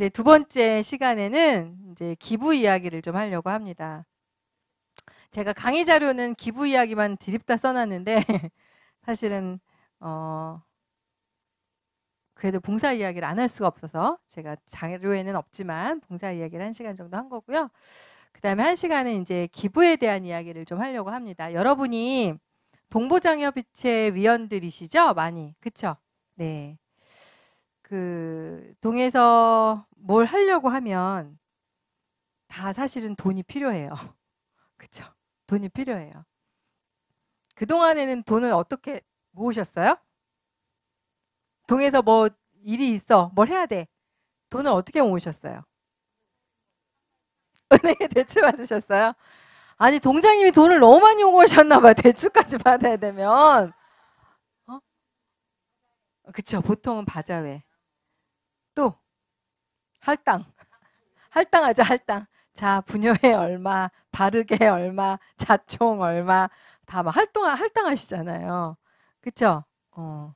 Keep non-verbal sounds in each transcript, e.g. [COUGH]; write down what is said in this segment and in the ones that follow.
이제 두 번째 시간에는 이제 기부 이야기를 좀 하려고 합니다. 제가 강의 자료는 기부 이야기만 드립다 써놨는데 [LAUGHS] 사실은 어 그래도 봉사 이야기를 안 할 수가 없어서 제가 자료에는 없지만 봉사 이야기를 한 시간 정도 한 거고요. 그 다음에 한 시간은 이제 기부에 대한 이야기를 좀 하려고 합니다. 여러분이 동보장협의체 위원들이시죠? 많이. 그쵸? 네. 그 동에서 뭘 하려고 하면 다 사실은 돈이 필요해요. [LAUGHS] 그렇 돈이 필요해요. 그동안에는 돈을 어떻게 모으셨어요? 동에서 뭐 일이 있어. 뭘 해야 돼. 돈을 어떻게 모으셨어요? [LAUGHS] 은행에 대출 받으셨어요? 아니 동장님이 돈을 너무 많이 요구하셨나 봐요. 대출까지 받아야 되면. 어? 그쵸 보통은 바자회. 또 할당. 할당하자 할당. 자, 분녀회 얼마, 바르게 얼마, 자총 얼마 다 막 할당 할당하시잖아요. 그렇죠? 어.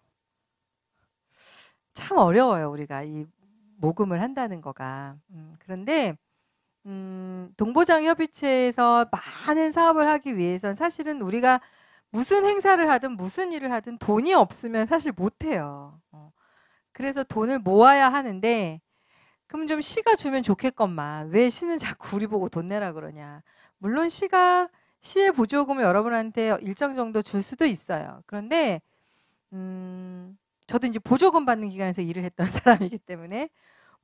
참 어려워요, 우리가 이 모금을 한다는 거가. 음, 그런데 음, 동보장 협의체에서 많은 사업을 하기 위해선 사실은 우리가 무슨 행사를 하든 무슨 일을 하든 돈이 없으면 사실 못 해요. 그래서 돈을 모아야 하는데 그럼 좀 시가 주면 좋겠건만 왜 시는 자꾸 우리 보고 돈 내라 그러냐. 물론 시가 시의 보조금을 여러분한테 일정 정도 줄 수도 있어요. 그런데 음, 저도 이제 보조금 받는 기관에서 일을 했던 [LAUGHS] 사람이기 때문에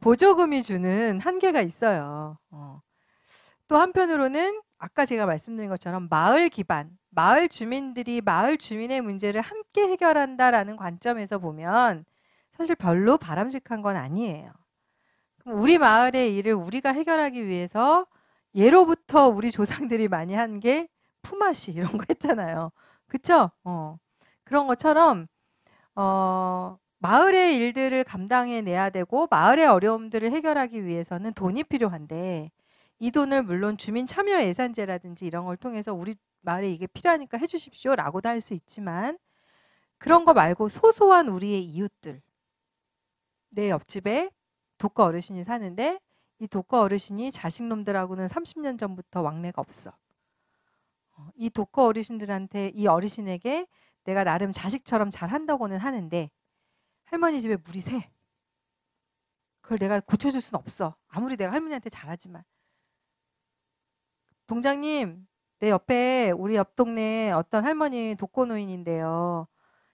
보조금이 주는 한계가 있어요. 어. 또 한편으로는 아까 제가 말씀드린 것처럼 마을 기반, 마을 주민들이 마을 주민의 문제를 함께 해결한다라는 관점에서 보면 사실 별로 바람직한 건 아니에요. 우리 마을의 일을 우리가 해결하기 위해서 예로부터 우리 조상들이 많이 한 게 품앗이 이런 거 했잖아요. 그쵸? 어. 그런 것처럼 어, 마을의 일들을 감당해 내야 되고 마을의 어려움들을 해결하기 위해서는 돈이 필요한데 이 돈을 물론 주민 참여 예산제라든지 이런 걸 통해서 우리 마을에 이게 필요하니까 해주십시오라고도 할 수 있지만 그런 거 말고 소소한 우리의 이웃들 내 옆집에 독거 어르신이 사는데 이 독거 어르신이 자식놈들하고는 30년 전부터 왕래가 없어. 어, 이 독거 어르신들한테 이 어르신에게 내가 나름 자식처럼 잘한다고는 하는데 할머니 집에 물이 새. 그걸 내가 고쳐줄 수는 없어. 아무리 내가 할머니한테 잘하지만. 동장님, 내 옆에 우리 옆 동네 어떤 할머니 독거노인인데요.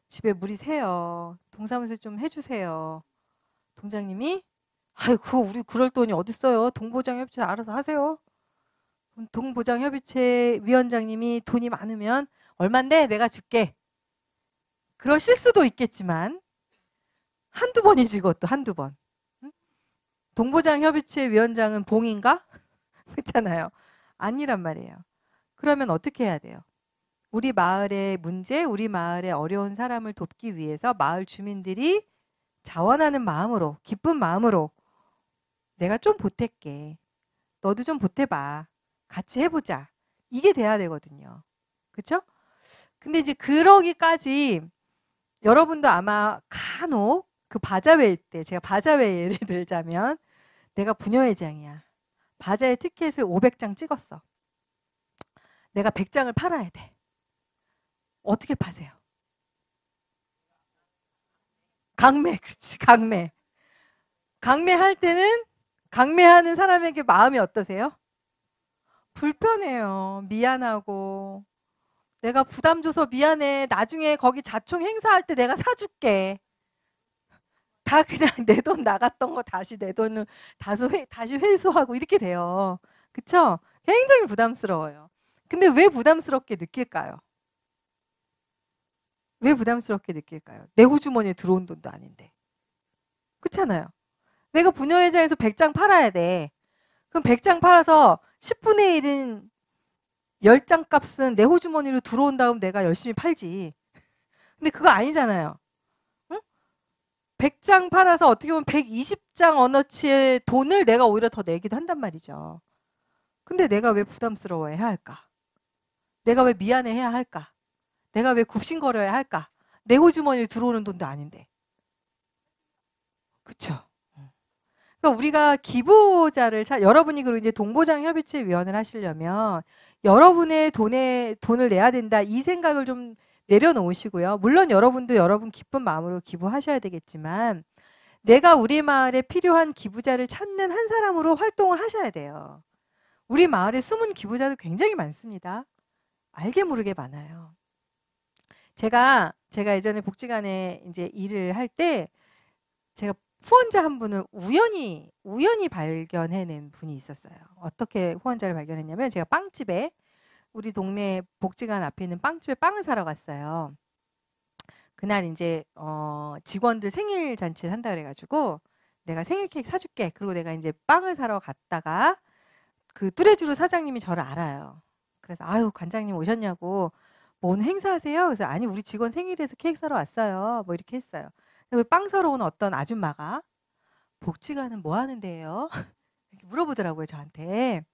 집에 물이 새요. 동사무소 좀 해주세요. 동장님이 아이 그거 우리 그럴 돈이 어딨어요. 동보장협의체 알아서 하세요. 동보장협의체 위원장님이 돈이 많으면 얼만데 내가 줄게. 그러실 수도 있겠지만 한두 번이지 그것도 한두 번. 동보장 협의체 위원장은 봉인가? [LAUGHS] 그렇잖아요. 아니란 말이에요. 그러면 어떻게 해야 돼요? 우리 마을의 문제, 우리 마을의 어려운 사람을 돕기 위해서 마을 주민들이 자원하는 마음으로 기쁜 마음으로 내가 좀 보탤게. 너도 좀 보태봐. 같이 해보자. 이게 돼야 되거든요. 그쵸 근데 이제 그러기까지 여러분도 아마 간혹 그바자회일때 제가 바자회 예를 [LAUGHS] 들자면 내가 부녀회장이야. 바자회 티켓을 500장 찍었어. 내가 100장을 팔아야 돼. 어떻게 파세요? 강매, 그렇지, 강매. 강매할 때는 강매하는 사람에게 마음이 어떠세요? 불편해요. 미안하고. 내가 부담 줘서 미안해. 나중에 거기 자총 행사할 때 내가 사줄게. 다 그냥 [LAUGHS] 내 돈 나갔던 거 다시 내 돈을 다소 회, 다시 회수하고 이렇게 돼요. 그쵸? 굉장히 부담스러워요. 근데 왜 부담스럽게 느낄까요? 왜 부담스럽게 느낄까요? 내 호주머니에 들어온 돈도 아닌데. 그렇잖아요. 내가 분녀회장에서 100장 팔아야 돼. 그럼 100장 팔아서 10분의 1은 10장 값은 내 호주머니로 들어온 다음 내가 열심히 팔지. 근데 그거 아니잖아요. 응? 100장 팔아서 어떻게 보면 120장 언어치의 돈을 내가 오히려 더 내기도 한단 말이죠. 근데 내가 왜 부담스러워해야 할까? 내가 왜 미안해해야 할까? 내가 왜 굽신거려야 할까? 내 호주머니에 들어오는 돈도 아닌데. 그쵸? 그러니까 우리가 기부자를 차, 여러분이 그리고 이제 동보장 협의체 위원을 하시려면 여러분의 돈에 돈을 내야 된다 이 생각을 좀 내려놓으시고요. 물론 여러분도 여러분 기쁜 마음으로 기부하셔야 되겠지만 내가 우리 마을에 필요한 기부자를 찾는 한 사람으로 활동을 하셔야 돼요. 우리 마을에 숨은 기부자도 굉장히 많습니다. 알게 모르게 많아요. 제가 제가 예전에 복지관에 이제 일을 할 때 제가 후원자 한 분을 우연히 우연히 발견해낸 분이 있었어요. 어떻게 후원자를 발견했냐면 제가 빵집에 우리 동네 복지관 앞에 있는 빵집에 빵을 사러 갔어요. 그날 이제 어 직원들 생일 잔치를 한다 그래가지고 내가 생일 케이크 사줄게. 그리고 내가 이제 빵을 사러 갔다가 그 뚜레쥬르 사장님이 저를 알아요. 그래서 아유 관장님 오셨냐고 뭐 오늘 행사하세요? 그래서 아니 우리 직원 생일에서 케이크 사러 왔어요. 뭐 이렇게 했어요. 그리고 빵 사러 온 어떤 아줌마가 복지관은 뭐 하는데요? [LAUGHS] 이렇게 물어보더라고요 저한테.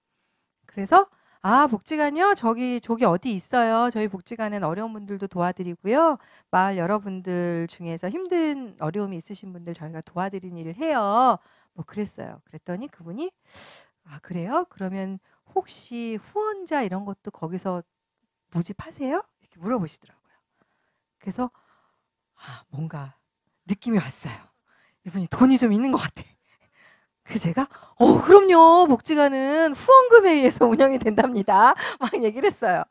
그래서 아 복지관요? 저기 저기 어디 있어요? 저희 복지관은 어려운 분들도 도와드리고요. 마을 여러분들 중에서 힘든 어려움이 있으신 분들 저희가 도와드리는 일을 해요. 뭐 그랬어요. 그랬더니 그분이 아 그래요? 그러면 혹시 후원자 이런 것도 거기서 모집하세요? 물어보시더라고요. 그래서 아, 뭔가 느낌이 왔어요. 이분이 돈이 좀 있는 것 같아. 그 제가 어 그럼요 복지관은 후원금에 의해서 운영이 된답니다. [LAUGHS] 막 얘기를 했어요.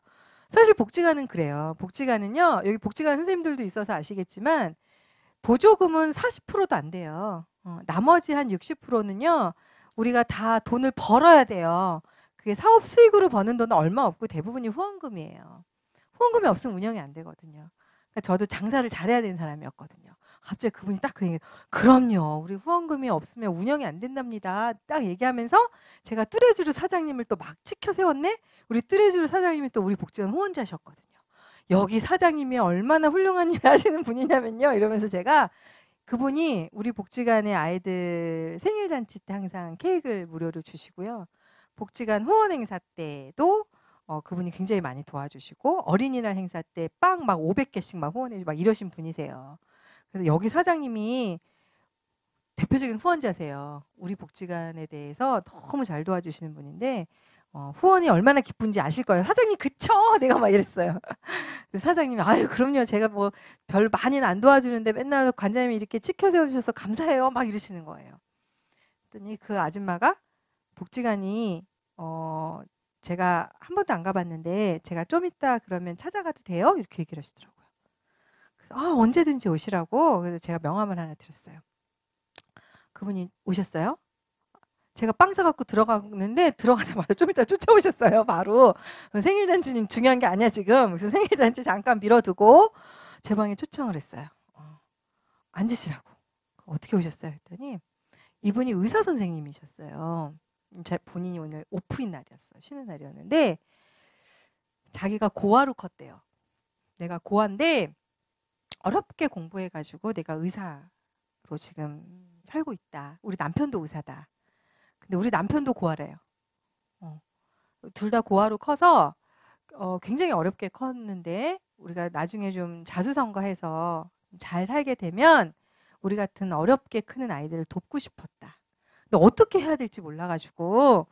사실 복지관은 그래요. 복지관은요 여기 복지관 선생님들도 있어서 아시겠지만 보조금은 40%도 안 돼요. 어, 나머지 한 60%는요 우리가 다 돈을 벌어야 돼요. 그게 사업 수익으로 버는 돈은 얼마 없고 대부분이 후원금이에요. 후원금이 없으면 운영이 안 되거든요. 그러니까 저도 장사를 잘해야 되는 사람이었거든요. 갑자기 그분이 딱 그 얘기, 그럼요. 우리 후원금이 없으면 운영이 안 된답니다. 딱 얘기하면서 제가 뚜레쥬르 사장님을 또 막 지켜 세웠네? 우리 뚜레쥬르 사장님이 또 우리 복지관 후원자셨거든요. 여기 사장님이 얼마나 훌륭한 일을 하시는 분이냐면요. 이러면서 제가 그분이 우리 복지관의 아이들 생일잔치 때 항상 케이크를 무료로 주시고요. 복지관 후원 행사 때도 어, 그분이 굉장히 많이 도와주시고 어린이날 행사 때 빵 막 500개씩 막 후원해 주고 막 이러신 분이세요. 그래서 여기 사장님이 대표적인 후원자세요. 우리 복지관에 대해서 너무 잘 도와주시는 분인데 어, 후원이 얼마나 기쁜지 아실 거예요. 사장님 그쵸? [LAUGHS] 내가 막 이랬어요. [LAUGHS] 사장님이 아유 그럼요. 제가 뭐 별 많이는 안 도와주는데 맨날 관장님이 이렇게 치켜 세워주셔서 감사해요. 막 이러시는 거예요. 그랬더니 그 아줌마가 복지관이 어, 제가 한 번도 안 가봤는데 제가 좀 이따 그러면 찾아가도 돼요? 이렇게 얘기를 하시더라고요. 그래서 아, 언제든지 오시라고 그래서 제가 명함을 하나 드렸어요. 그분이 오셨어요? 제가 빵 사갖고 들어갔는데 들어가자마자 좀 이따 쫓아오셨어요 바로 생일잔치는 중요한 게 아니야 지금 그래서 생일잔치 잠깐 밀어두고 제 방에 초청을 했어요 어, 앉으시라고 어떻게 오셨어요 했더니 이분이 의사 선생님이셨어요 본인이 오늘 오프인 날이었어. 쉬는 날이었는데 자기가 고아로 컸대요. 내가 고아인데 어렵게 공부해 가지고 내가 의사로 지금 살고 있다. 우리 남편도 의사다. 근데 우리 남편도 고아래요. 어. 둘 다 고아로 커서 어, 굉장히 어렵게 컸는데 우리가 나중에 좀 자수성가해서 잘 살게 되면 우리 같은 어렵게 크는 아이들을 돕고 싶었다. 어떻게 해야 될지 몰라가지고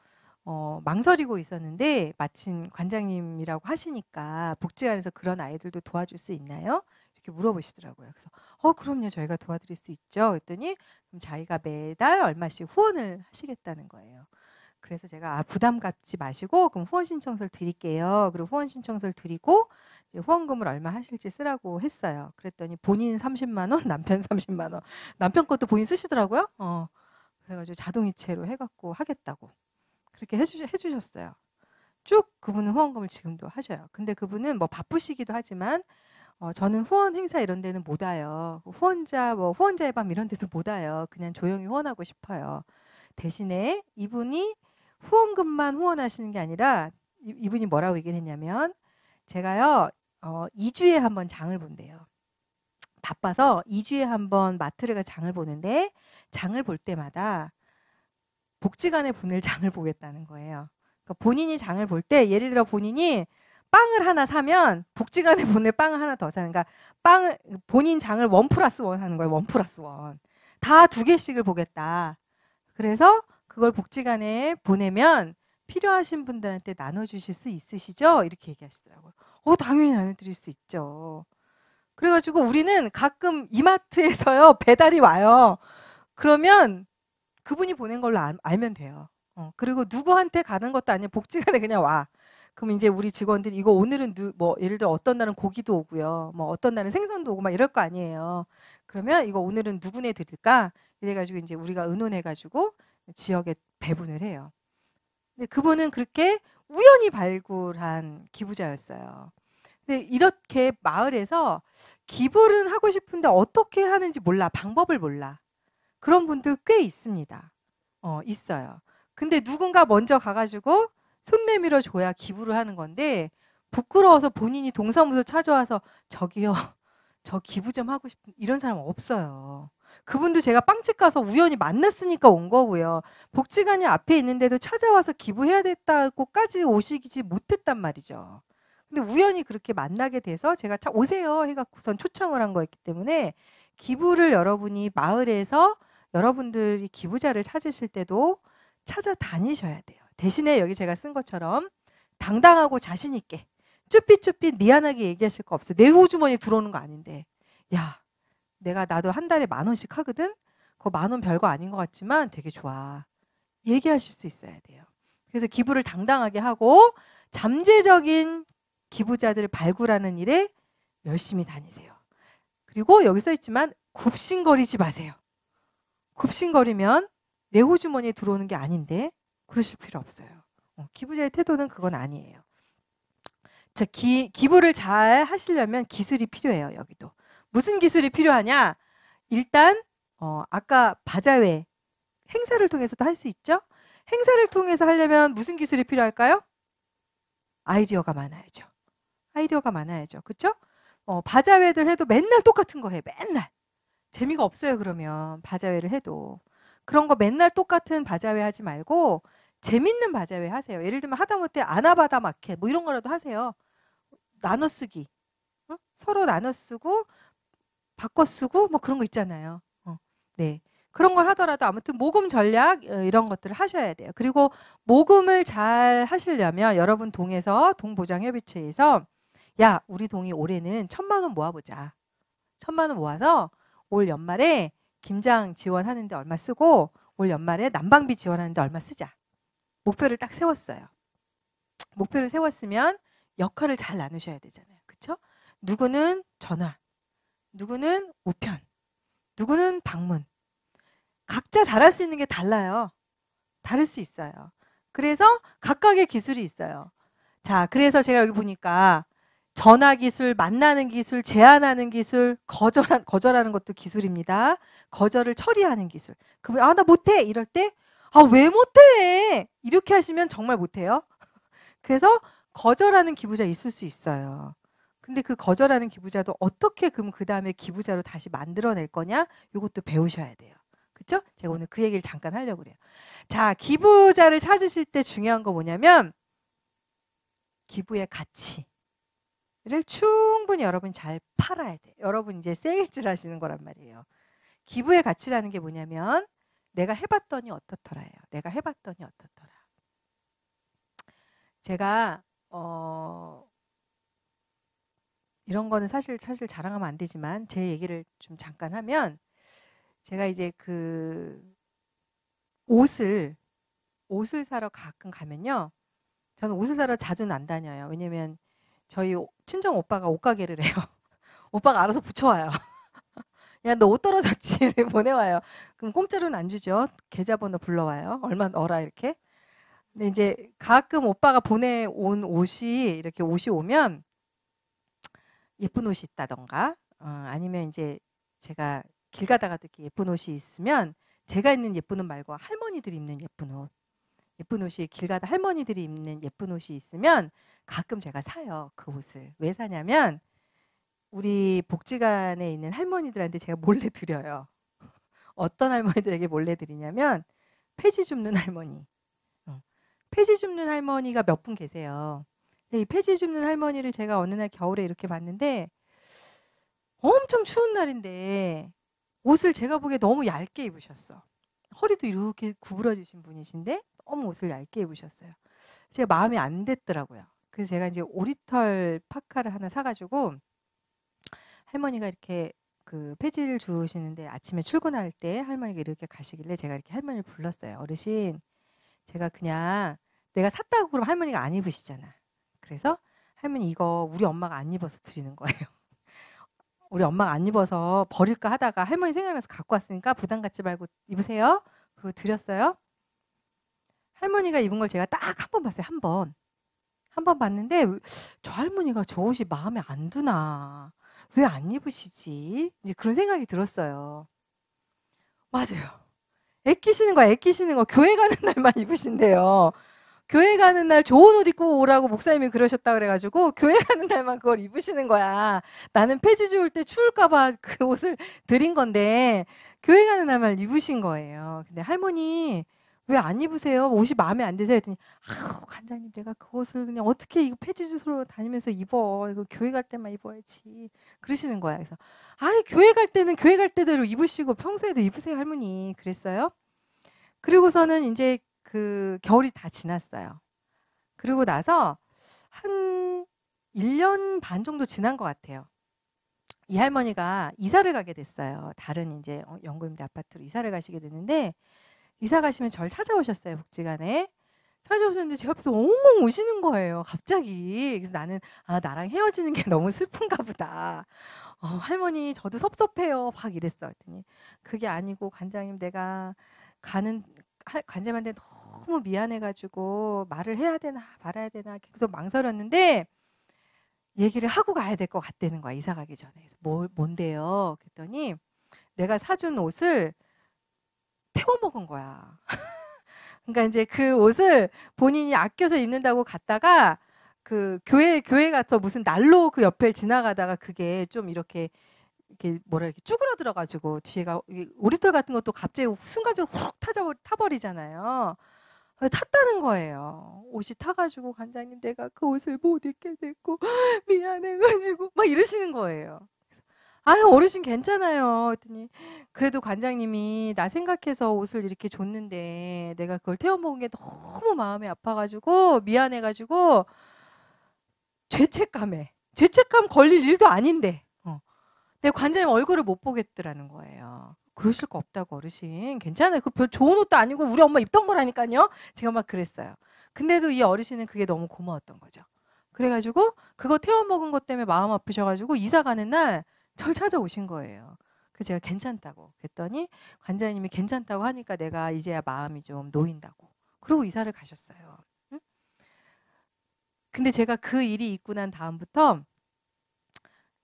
어, 망설이고 있었는데 마침 관장님이라고 하시니까 복지관에서 그런 아이들도 도와줄 수 있나요? 이렇게 물어보시더라고요. 그래서 어 그럼요 저희가 도와드릴 수 있죠. 그랬더니 그럼 자기가 매달 얼마씩 후원을 하시겠다는 거예요. 그래서 제가 아, 부담 갖지 마시고 그럼 후원 신청서를 드릴게요. 그리고 후원 신청서를 드리고 후원금을 얼마 하실지 쓰라고 했어요. 그랬더니 본인 30만 원, [LAUGHS] 남편 30만 원. 남편 것도 본인 쓰시더라고요. 어. 그래가지고 자동이체로 해갖고 하겠다고 그렇게 해주, 해주셨어요. 쭉 그분은 후원금을 지금도 하셔요. 근데 그분은 뭐 바쁘시기도 하지만 어, 저는 후원 행사 이런 데는 못 와요. 후원자 뭐 후원자의 밤 이런 데도 못 와요. 그냥 조용히 후원하고 싶어요. 대신에 이분이 후원금만 후원하시는 게 아니라 이, 이분이 뭐라고 얘기를 했냐면 제가요 어, 2주에 한 번 장을 본대요. 바빠서 2주에 한 번 마트를 가 장을 보는데 장을 볼 때마다 복지관에 보낼 [LAUGHS] 장을 보겠다는 거예요. 그러니까 본인이 장을 볼 때 예를 들어 본인이 빵을 하나 사면 복지관에 보낼 [LAUGHS] 빵을 하나 더 사는 그러니까 빵을 본인 장을 원 플러스 원 하는 거예요. 원 플러스 원. 다 두 개씩을 보겠다. 그래서 그걸 복지관에 보내면 필요하신 분들한테 나눠주실 수 있으시죠? 이렇게 얘기하시더라고요. 어, 당연히 나눠드릴 수 있죠. 그래가지고 우리는 가끔 이마트에서요, 배달이 와요. 그러면 그분이 보낸 걸로 알, 면 돼요. 어, 그리고 누구한테 가는 것도 아니에요. 복지관에 그냥 와. 그럼 이제 우리 직원들이 이거 오늘은 누, 뭐 예를 들어 어떤 날은 고기도 오고요. 뭐 어떤 날은 생선도 오고 막 이럴 거 아니에요. 그러면 이거 오늘은 누구네 드릴까? 이래가지고 이제 우리가 의논해가지고 지역에 배분을 해요. 근데 그분은 그렇게 우연히 발굴한 기부자였어요. 근데 이렇게 마을에서 기부를 하고 싶은데 어떻게 하는지 몰라. 방법을 몰라. 그런 분들 꽤 있습니다. 어, 있어요. 근데 누군가 먼저 가가지고 손 내밀어 줘야 기부를 하는 건데 부끄러워서 본인이 동사무소 찾아와서 저기요 [LAUGHS] 저 기부 좀 하고 싶은 이런 사람 없어요. 그분도 제가 빵집 가서 우연히 만났으니까 온 거고요. 복지관이 앞에 있는데도 찾아와서 기부해야 됐다고까지 오시지 못했단 말이죠. 근데 우연히 그렇게 만나게 돼서 제가 참 오세요 해갖고선 초청을 한 거였기 때문에 기부를 여러분이 마을에서 여러분들이 기부자를 찾으실 때도 찾아다니셔야 돼요. 대신에 여기 제가 쓴 것처럼 당당하고 자신 있게 쭈삣쭈삣 미안하게 얘기하실 거 없어요. 내 호주머니 들어오는 거 아닌데 야 내가 나도 한 달에 만 원씩 하거든 그 만 원 별거 아닌 것 같지만 되게 좋아 얘기하실 수 있어야 돼요. 그래서 기부를 당당하게 하고 잠재적인 기부자들을 발굴하는 일에 열심히 다니세요. 그리고 여기 써 있지만 굽신거리지 마세요. 굽신거리면 내 호주머니에 들어오는 게 아닌데 그러실 필요 없어요. 어, 기부자의 태도는 그건 아니에요. 자, 기, 기부를 잘 하시려면 기술이 필요해요. 여기도 무슨 기술이 필요하냐? 일단 어, 아까 바자회 행사를 통해서도 할 수 있죠. 행사를 통해서 하려면 무슨 기술이 필요할까요? 아이디어가 많아야죠. 아이디어가 많아야죠. 그렇죠? 어, 바자회들 해도 맨날 똑같은 거 해. 맨날 재미가 없어요 그러면 바자회를 해도 그런 거 맨날 똑같은 바자회 하지 말고 재밌는 바자회 하세요 예를 들면 하다못해 아나바다 마켓 뭐 이런 거라도 하세요 나눠 쓰기 어? 서로 나눠 쓰고 바꿔 쓰고 뭐 그런 거 있잖아요 어. 네 그런 걸 하더라도 아무튼 모금 전략 어, 이런 것들을 하셔야 돼요 그리고 모금을 잘 하시려면 여러분 동에서 동보장협의체에서 야 우리 동이 올해는 천만 원 모아보자 천만 원 모아서 올 연말에 김장 지원하는데 얼마 쓰고 올 연말에 난방비 지원하는데 얼마 쓰자. 목표를 딱 세웠어요. 목표를 세웠으면 역할을 잘 나누셔야 되잖아요. 그렇죠? 누구는 전화, 누구는 우편, 누구는 방문. 각자 잘할 수 있는 게 달라요. 다를 수 있어요. 그래서 각각의 기술이 있어요. 자, 그래서 제가 여기 보니까 전화 기술, 만나는 기술, 제안하는 기술, 거절한, 거절하는 것도 기술입니다. 거절을 처리하는 기술. 그 아, 나 못해! 이럴 때, 아, 왜 못해! 이렇게 하시면 정말 못해요. [LAUGHS] 그래서 거절하는 기부자 있을 수 있어요. 근데 그 거절하는 기부자도 어떻게 그럼 그 다음에 기부자로 다시 만들어낼 거냐? 이것도 배우셔야 돼요. 그쵸? 제가 오늘 그 얘기를 잠깐 하려고 그래요. 자, 기부자를 찾으실 때 중요한 거 뭐냐면, 기부의 가치. 를 충분히 여러분 잘 팔아야 돼. 여러분 이제 세일즈 하시는 거란 말이에요. 기부의 가치라는 게 뭐냐면 내가 해봤더니 어떻더라예요. 내가 해봤더니 어떻더라. 제가 어 이런 거는 사실 사실 자랑하면 안 되지만 제 얘기를 좀 잠깐 하면 제가 이제 그 옷을 옷을 사러 가끔 가면요. 저는 옷을 사러 자주 안 다녀요. 왜냐면 저희 친정 오빠가 옷가게를 해요. [LAUGHS] 오빠가 알아서 붙여와요. [LAUGHS] 야, 너 옷 떨어졌지? [LAUGHS] 보내와요. 그럼 공짜로는 안 주죠. 계좌번호 불러와요. 얼마 넣어라, 이렇게. 근데 이제 가끔 오빠가 보내온 옷이, 이렇게 옷이 오면 예쁜 옷이 있다던가, 어, 아니면 이제 제가 길 가다가도 이렇게 예쁜 옷이 있으면 제가 있는 예쁜 옷 말고 할머니들이 입는 예쁜 옷, 예쁜 옷이 길 가다 할머니들이 입는 예쁜 옷이 있으면 가끔 제가 사요. 그 옷을. 왜 사냐면 우리 복지관에 있는 할머니들한테 제가 몰래 드려요. 어떤 할머니들에게 몰래 드리냐면 폐지 줍는 할머니. 어. 폐지 줍는 할머니가 몇 분 계세요. 이 폐지 줍는 할머니를 제가 어느 날 겨울에 이렇게 봤는데 엄청 추운 날인데 옷을 제가 보기에 너무 얇게 입으셨어. 허리도 이렇게 구부러지신 분이신데 너무 옷을 얇게 입으셨어요. 제가 마음에 안 됐더라고요. 그래서 제가 이제 오리털 파카를 하나 사가지고 할머니가 이렇게 그 폐지를 주시는데 아침에 출근할 때 할머니가 이렇게 가시길래 제가 이렇게 할머니를 불렀어요. 어르신, 제가 그냥 내가 샀다고 그러면 할머니가 안 입으시잖아. 그래서 할머니 이거 우리 엄마가 안 입어서 드리는 거예요. [LAUGHS] 우리 엄마가 안 입어서 버릴까 하다가 할머니 생각나서 갖고 왔으니까 부담 갖지 말고 입으세요. 그리고 드렸어요. 할머니가 입은 걸 제가 딱 한 번 봤어요. 한 번. 한번 봤는데 저 할머니가 저 옷이 마음에 안 드나 왜 안 입으시지 이제 그런 생각이 들었어요. 맞아요. 애끼시는 거 애끼시는 거 교회 가는 [LAUGHS] 날만 입으신대요. 교회 가는 날 좋은 옷 입고 오라고 목사님이 그러셨다 그래가지고 교회 [LAUGHS] 가는 날만 그걸 입으시는 거야. 나는 폐지 주울 때 추울까봐 그 옷을 [LAUGHS] 드린 건데 교회 가는 날만 입으신 거예요. 근데 할머니 왜안 입으세요? 옷이 마음에 안 드세요? 했더니 아우 관장님 내가 그것을 그냥 어떻게 이거 폐지 주소로 다니면서 입어 이거 교회 갈 때만 입어야지 그러시는 거야 그래서 아이 교회 갈 때는 교회 갈 때대로 입으시고 평소에도 입으세요 할머니 그랬어요 그리고서는 이제 그 겨울이 다 지났어요 그리고 나서 한 1년 반 정도 지난 것 같아요 이 할머니가 이사를 가게 됐어요 다른 이제 어, 연구임대 아파트로 이사를 가시게 됐는데 이사 가시면 절 찾아오셨어요 복지관에 찾아오셨는데 제 옆에서 엉엉 우시는 거예요 갑자기 그래서 나는 아 나랑 헤어지는 게 [LAUGHS] 너무 슬픈가 보다 어, 할머니 저도 섭섭해요 막 이랬어 했더니 그게 아니고 관장님 내가 가는 관제만데 너무 미안해가지고 말을 해야 되나 말아야 되나 계속 망설였는데 얘기를 하고 가야 될 것 같다는 거야 이사 가기 전에 뭘 뭔데요 그랬더니 내가 사준 옷을 태워먹은 거야. [LAUGHS] 그러니까 이제 그 옷을 본인이 아껴서 입는다고 갔다가 그 교회 교회 가서 무슨 난로그 옆을 지나가다가 그게 좀 이렇게 이렇게 뭐라 이렇게 쭈그러들어 가지고 뒤에가 오리털 같은 것도 갑자기 순간적으로 훅 타져 타버리잖아요. 탔다는 거예요. 옷이 타가지고 관장님 내가 그 옷을 못 입게 됐고 [GASPS] 미안해가지고 막 이러시는 거예요. 아유, 어르신 괜찮아요. 했더니, 그래도 관장님이 나 생각해서 옷을 이렇게 줬는데, 내가 그걸 태워먹은 게 너무 마음이 아파가지고, 미안해가지고, 죄책감에, 죄책감 걸릴 일도 아닌데, 어. 내 관장님 얼굴을 못 보겠더라는 거예요. 그러실 거 없다고, 어르신. 괜찮아요. 그별 좋은 옷도 아니고, 우리 엄마 입던 거라니까요. 제가 막 그랬어요. 근데도 이 어르신은 그게 너무 고마웠던 거죠. 그래가지고, 그거 태워먹은 것 때문에 마음 아프셔가지고, 이사 가는 날, 절 찾아오신 거예요. 그 제가 괜찮다고 그랬더니 관장님이 괜찮다고 하니까 내가 이제야 마음이 좀 놓인다고. 그러고 이사를 가셨어요. 근데 제가 그 일이 있고 난 다음부터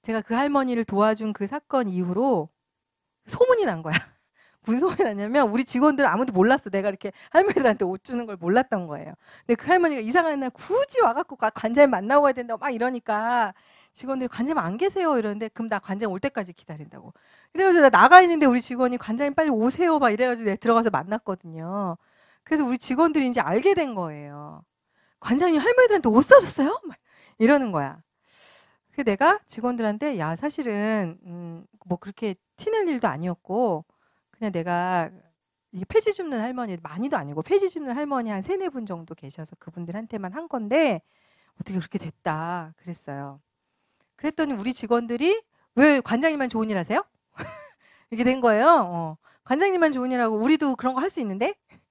제가 그 할머니를 도와준 그 사건 이후로 소문이 난 거야. [LAUGHS] 무슨 소문이 났냐면 우리 직원들 아무도 몰랐어. 내가 이렇게 할머니들한테 옷 주는 걸 몰랐던 거예요. 근데 그 할머니가 이상한날 굳이 와갖고 관장님 만나고 가야 된다고 막 이러니까 직원들이 관장님 안 계세요 이러는데 그럼 나 관장 올 때까지 기다린다고 이래가지고 나 나가 있는데 우리 직원이 관장님 빨리 오세요 막 이래가지고 내 들어가서 만났거든요 그래서 우리 직원들이 이제 알게 된 거예요 관장님 할머니들한테 옷 사줬어요? 막 이러는 거야 그 내가 직원들한테 야 사실은 음, 뭐 그렇게 티낼 일도 아니었고 그냥 내가 이 폐지 줍는 할머니 많이도 아니고 폐지 줍는 할머니 한 세네 분 정도 계셔서 그분들한테만 한 건데 어떻게 그렇게 됐다 그랬어요. 그랬더니 우리 직원들이 왜 관장님만 좋은 일 하세요? [LAUGHS] 이렇게 된 거예요. 어. 관장님만 좋은 일 하고 우리도 그런 거 할 수 있는데? [LAUGHS]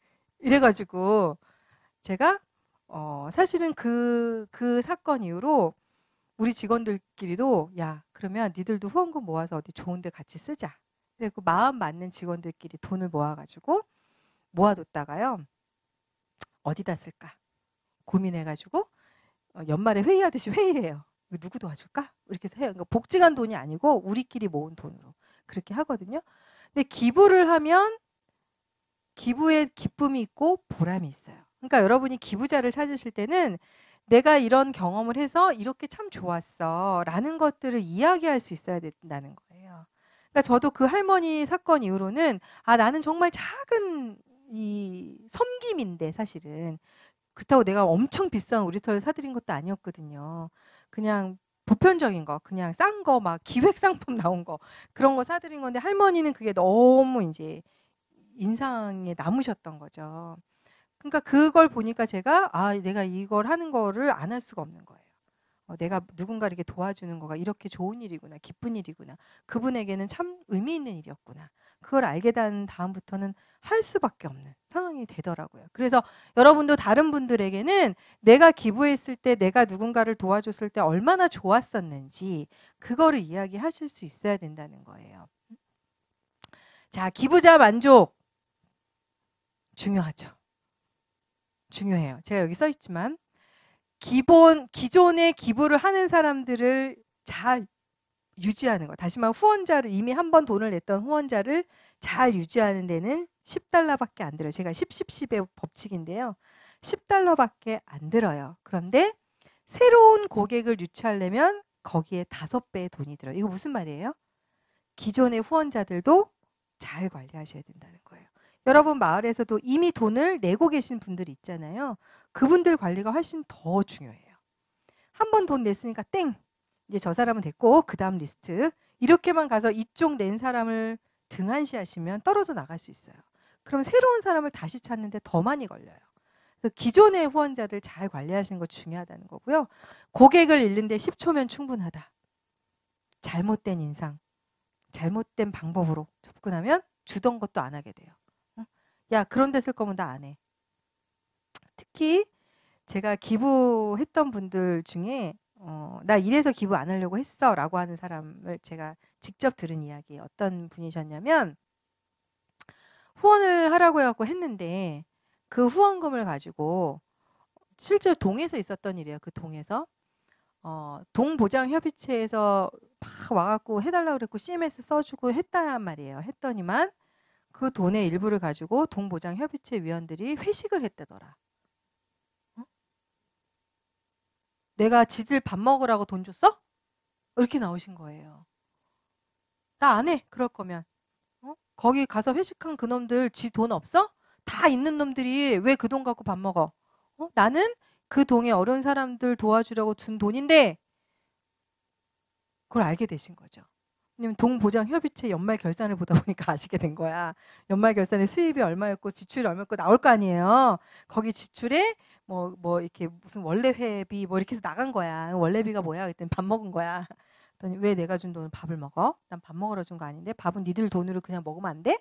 이래가지고 제가 어, 사실은 그, 그 사건 이후로 우리 직원들끼리도 야, 그러면 니들도 후원금 모아서 어디 좋은 데 같이 쓰자. 그리고 마음 맞는 직원들끼리 돈을 모아가지고 모아뒀다가요. 어디다 쓸까? 고민해가지고 어, 연말에 회의하듯이 회의해요. 누구 도와줄까? 이렇게 해요. 그러니까 복지관 돈이 아니고 우리끼리 모은 돈으로 그렇게 하거든요. 근데 기부를 하면 기부에 기쁨이 있고 보람이 있어요. 그러니까 여러분이 기부자를 찾으실 때는 내가 이런 경험을 해서 이렇게 참 좋았어 라는 것들을 이야기할 수 있어야 된다는 거예요. 그러니까 저도 그 할머니 사건 이후로는 아, 나는 정말 작은 이 섬김인데 사실은 그렇다고 내가 엄청 비싼 우리털 사드린 것도 아니었거든요. 그냥 보편적인 거, 그냥 싼 거, 막 기획 상품 [LAUGHS] 나온 거 그런 거 사드린 건데 할머니는 그게 너무 이제 인상에 남으셨던 거죠. 그러니까 그걸 보니까 제가 아 내가 이걸 하는 거를 안 할 수가 없는 거예요. 어, 내가 누군가에게 도와주는 거가 이렇게 좋은 일이구나, 기쁜 일이구나, 그분에게는 참 의미 있는 일이었구나. 그걸 알게 된 다음부터는 할 수밖에 없는 상황이 되더라고요. 그래서 여러분도 다른 분들에게는 내가 기부했을 때, 내가 누군가를 도와줬을 때 얼마나 좋았었는지 그거를 이야기하실 수 있어야 된다는 거예요. 자, 기부자 만족 중요하죠. 중요해요. 제가 여기 써 있지만 기본 기존의 기부를 하는 사람들을 잘 유지하는 거. 다시 말하 후원자를 이미 한 번 돈을 냈던 후원자를 잘 유지하는 데는 10달러밖에 안 들어요. 제가 10, 10, 10의 법칙인데요. 10달러밖에 안 들어요. 그런데 새로운 고객을 유치하려면 거기에 다섯 배의 돈이 들어요. 이거 무슨 말이에요? 기존의 후원자들도 잘 관리하셔야 된다는 거예요. 여러분 마을에서도 이미 돈을 내고 계신 분들 있잖아요. 그분들 관리가 훨씬 더 중요해요. 한 번 돈 냈으니까 땡! 이제 저 사람은 됐고 그 다음 리스트 이렇게만 가서 이쪽 낸 사람을 등한시하시면 떨어져 나갈 수 있어요. 그럼 새로운 사람을 다시 찾는데 더 많이 걸려요. 기존의 후원자들잘 관리하시는 거 중요하다는 거고요. 고객을 잃는데 10초면 충분하다. 잘못된 인상, 잘못된 방법으로 접근하면 주던 것도 안 하게 돼요. 야 그런 데 쓸 거면 나 안 해. 특히 제가 기부했던 분들 중에 어, 나 이래서 기부 안 하려고 했어 라고 하는 사람을 제가 직접 들은 이야기 어떤 분이셨냐면 후원을 하라고 해갖고 했는데 그 후원금을 가지고 실제로 동에서 있었던 일이에요. 그 동에서 어, 동보장협의체에서 막 와갖고 해달라 그랬고 CMS 써주고 했단 말이에요. 했더니만 그 돈의 일부를 가지고 동보장협의체 위원들이 회식을 했대더라 내가 지들 밥 먹으라고 돈 줬어? 이렇게 나오신 거예요. 나 안 해. 그럴 거면. 어? 거기 가서 회식한 그놈들 지 돈 없어? 다 있는 놈들이 왜 그 돈 갖고 밥 먹어? 어? 나는 그 동에 어려운 사람들 도와주려고 준 돈인데 그걸 알게 되신 거죠. 왜냐면 동보장 협의체 연말 결산을 보다 보니까 [LAUGHS] 아시게 된 거야. 연말 결산에 수입이 얼마였고 지출이 얼마였고 나올 거 아니에요. 거기 지출에 뭐, 뭐, 이렇게 무슨 원래회비 뭐 이렇게 해서 나간 거야. 원래비가 뭐야? 그랬더니 밥 먹은 거야. 그랬더니 왜 내가 준 돈은 밥을 먹어? 난 밥 먹으러 준 거 아닌데 밥은 니들 돈으로 그냥 먹으면 안 돼?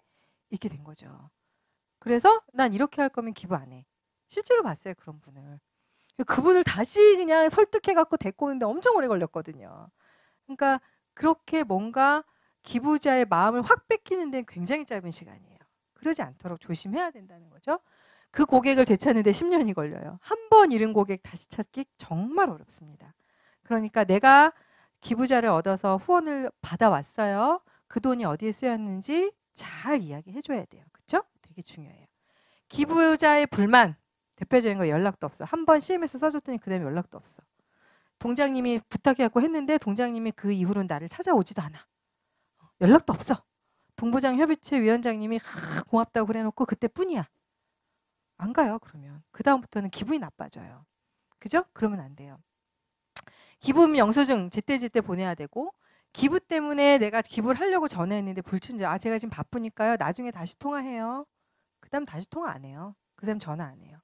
이렇게 된 거죠. 그래서 난 이렇게 할 거면 기부 안 해. 실제로 봤어요. 그런 분을. 그분을 다시 그냥 설득해갖고 데리고 오는데 엄청 오래 걸렸거든요. 그러니까 그렇게 뭔가 기부자의 마음을 확 뺏기는 데는 굉장히 짧은 시간이에요. 그러지 않도록 조심해야 된다는 거죠. 그 고객을 되찾는데 10년이 걸려요. 한 번 잃은 고객 다시 찾기 정말 어렵습니다. 그러니까 내가 기부자를 얻어서 후원을 받아왔어요. 그 돈이 어디에 쓰였는지 잘 이야기해줘야 돼요. 그렇죠? 되게 중요해요. 기부자의 불만 대표적인 거 연락도 없어. 한 번 c m 서 써줬더니 그다음에 연락도 없어. 동장님이 부탁해갖고 했는데 동장님이 그 이후로는 나를 찾아오지도 않아. 연락도 없어. 동부장 협의체 위원장님이 아, 고맙다고 그래놓고 그때뿐이야. 안 가요, 그러면. 그다음부터는 기분이 나빠져요. 그죠? 그러면 안 돼요. 기부금 영수증 제때제때 보내야 되고 기부 때문에 내가 기부를 하려고 전화했는데 불친절. 아, 제가 지금 바쁘니까요. 나중에 다시 통화해요. 그다음 다시 통화 안 해요. 그다음 전화 안 해요.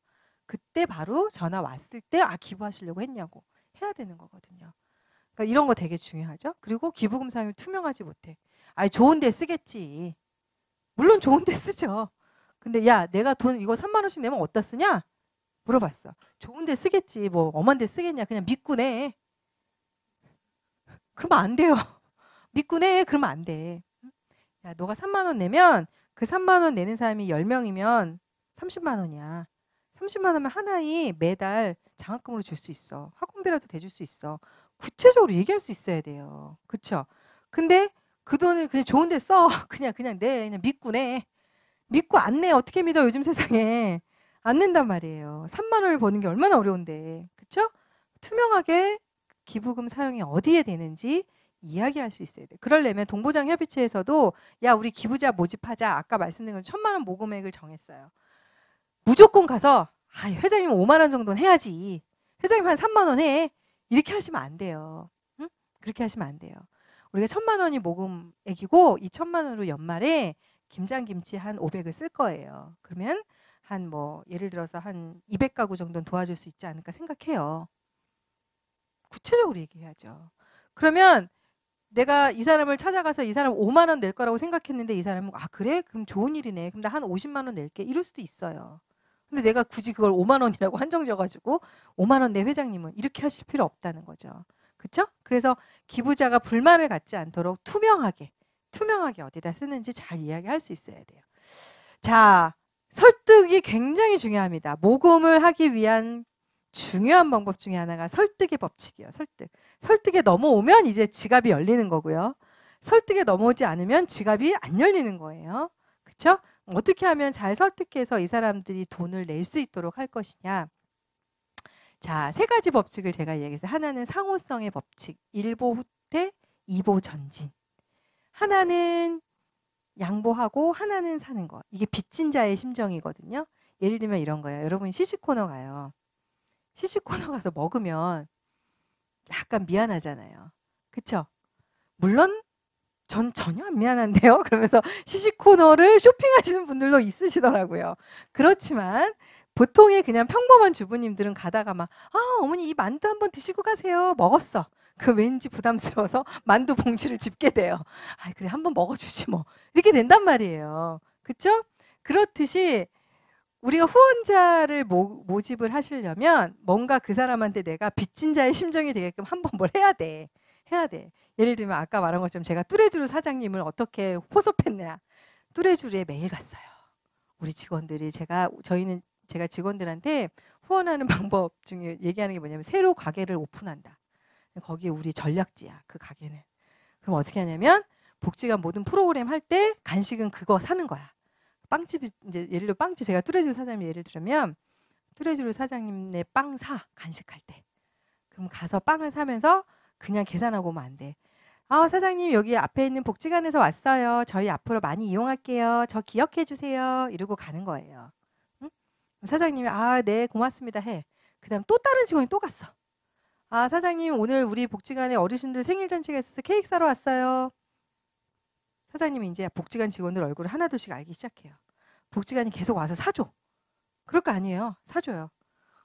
그때 바로 전화 왔을 때 아, 기부하시려고 했냐고 해야 되는 거거든요. 그러니까 이런 거 되게 중요하죠. 그리고 기부금 사용이 투명하지 못해. 아 좋은 데 쓰겠지. 물론 좋은 데 쓰죠. 근데 야 내가 돈 이거 3만 원씩 내면 어디다 쓰냐? 물어봤어. 좋은 데 쓰겠지 뭐 엄한 데 쓰겠냐 그냥 믿고 내. 그러면 안 돼요. [LAUGHS] 믿고 내 그러면 안 돼. 야 너가 3만 원 내면 그 3만 원 내는 사람이 10명이면 30만 원이야. 30만 원면 하나이 매달 장학금으로 줄 수 있어. 학원비라도 대줄 수 있어. 구체적으로 얘기할 수 있어야 돼요. 그쵸? 근데 그 돈을 그냥 좋은 데 써. [LAUGHS] 그냥 그냥 내 그냥 믿고 내. 믿고 안 내. 어떻게 믿어? 요즘 세상에. 안 낸단 말이에요. 3만 원을 버는 게 얼마나 어려운데. 그쵸 투명하게 기부금 사용이 어디에 되는지 이야기할 수 있어야 돼. 그러려면 동보장 협의체에서도 야 우리 기부자 모집하자. 아까 말씀드린 건 천만 원 모금액을 정했어요. 무조건 가서 아 회장님 5만 원 정도는 해야지. 회장님 한 3만 원 해. 이렇게 하시면 안 돼요. 응? 그렇게 하시면 안 돼요. 우리가 천만 원이 모금액이고 이 천만 원으로 연말에 김장김치 한 500을 쓸 거예요. 그러면 한 뭐 예를 들어서 한 200가구 정도는 도와줄 수 있지 않을까 생각해요. 구체적으로 얘기해야죠. 그러면 내가 이 사람을 찾아가서 이 사람 5만 원 낼 거라고 생각했는데 이 사람은 아 그래? 그럼 좋은 일이네. 그럼 나 한 50만 원 낼게. 이럴 수도 있어요. 근데 내가 굳이 그걸 5만 원이라고 [LAUGHS] 한정 져가지고 5만 원 내 회장님은 이렇게 하실 필요 없다는 거죠. 그렇죠? 그래서 기부자가 불만을 갖지 않도록 투명하게 투명하게 어디다 쓰는지 잘 이야기할 수 있어야 돼요. 자, 설득이 굉장히 중요합니다. 모금을 하기 위한 중요한 방법 중에 하나가 설득의 법칙이에요. 설득. 설득에 넘어오면 이제 지갑이 열리는 거고요. 설득에 넘어오지 않으면 지갑이 안 열리는 거예요. 그렇죠? 어떻게 하면 잘 설득해서 이 사람들이 돈을 낼 수 있도록 할 것이냐. 자, 세 가지 법칙을 제가 얘기해서 하나는 상호성의 법칙, 1보 후퇴, 2보 전진. 하나는 양보하고 하나는 사는 것. 이게 빚진 자의 심정이거든요. 예를 들면 이런 거예요. 여러분 시식 코너 가요. 시식 코너 가서 먹으면 약간 미안하잖아요. 그쵸? 물론 전 전혀 안 미안한데요. [LAUGHS] 그러면서 시식 코너를 쇼핑하시는 분들도 있으시더라고요. 그렇지만 보통의 그냥 평범한 주부님들은 가다가 막, 아, 어머니 이 만두 한번 드시고 가세요. 먹었어. 그 왠지 부담스러워서 [LAUGHS] 만두 봉지를 집게 돼요. 아, 그래 한번 먹어주지 뭐 이렇게 된단 말이에요. 그렇죠? 그렇듯이 우리가 후원자를 모, 집을 하시려면 뭔가 그 사람한테 내가 빚진 자의 심정이 되게끔 한번 뭘 해야 돼. 해야 돼. 예를 들면 아까 말한 것처럼 제가 뚜레쥬르 사장님을 어떻게 포섭했냐. 뚜레쥬르에 매일 갔어요. 우리 직원들이 제가 저희는 제가 직원들한테 후원하는 [LAUGHS] 방법 중에 얘기하는 게 뭐냐면 새로 가게를 오픈한다. 거기에 우리 전략지야 그 가게는 그럼 어떻게 하냐면 복지관 모든 프로그램 할 때 간식은 그거 사는 거야 빵집이 이제 예를 들어 빵집 제가 뚜레쥬 사장님 예를 들면 뚜레쥬르 사장님의빵 사 간식할 때 그럼 가서 빵을 사면서 그냥 계산하고 오면 안 돼. 아 사장님 여기 앞에 있는 복지관에서 왔어요. 저희 앞으로 많이 이용할게요. 저 기억해 주세요. 이러고 가는 거예요. 응? 사장님이 아네 고맙습니다 해. 그다음 또 다른 직원이 또 갔어. 아, 사장님, 오늘 우리 복지관에 어르신들 생일 잔치가 있어서 케이크 사러 왔어요. 사장님이 이제 복지관 직원들 얼굴을 하나둘씩 알기 시작해요. 복지관이 계속 와서 사줘. 그럴 거 아니에요. 사줘요.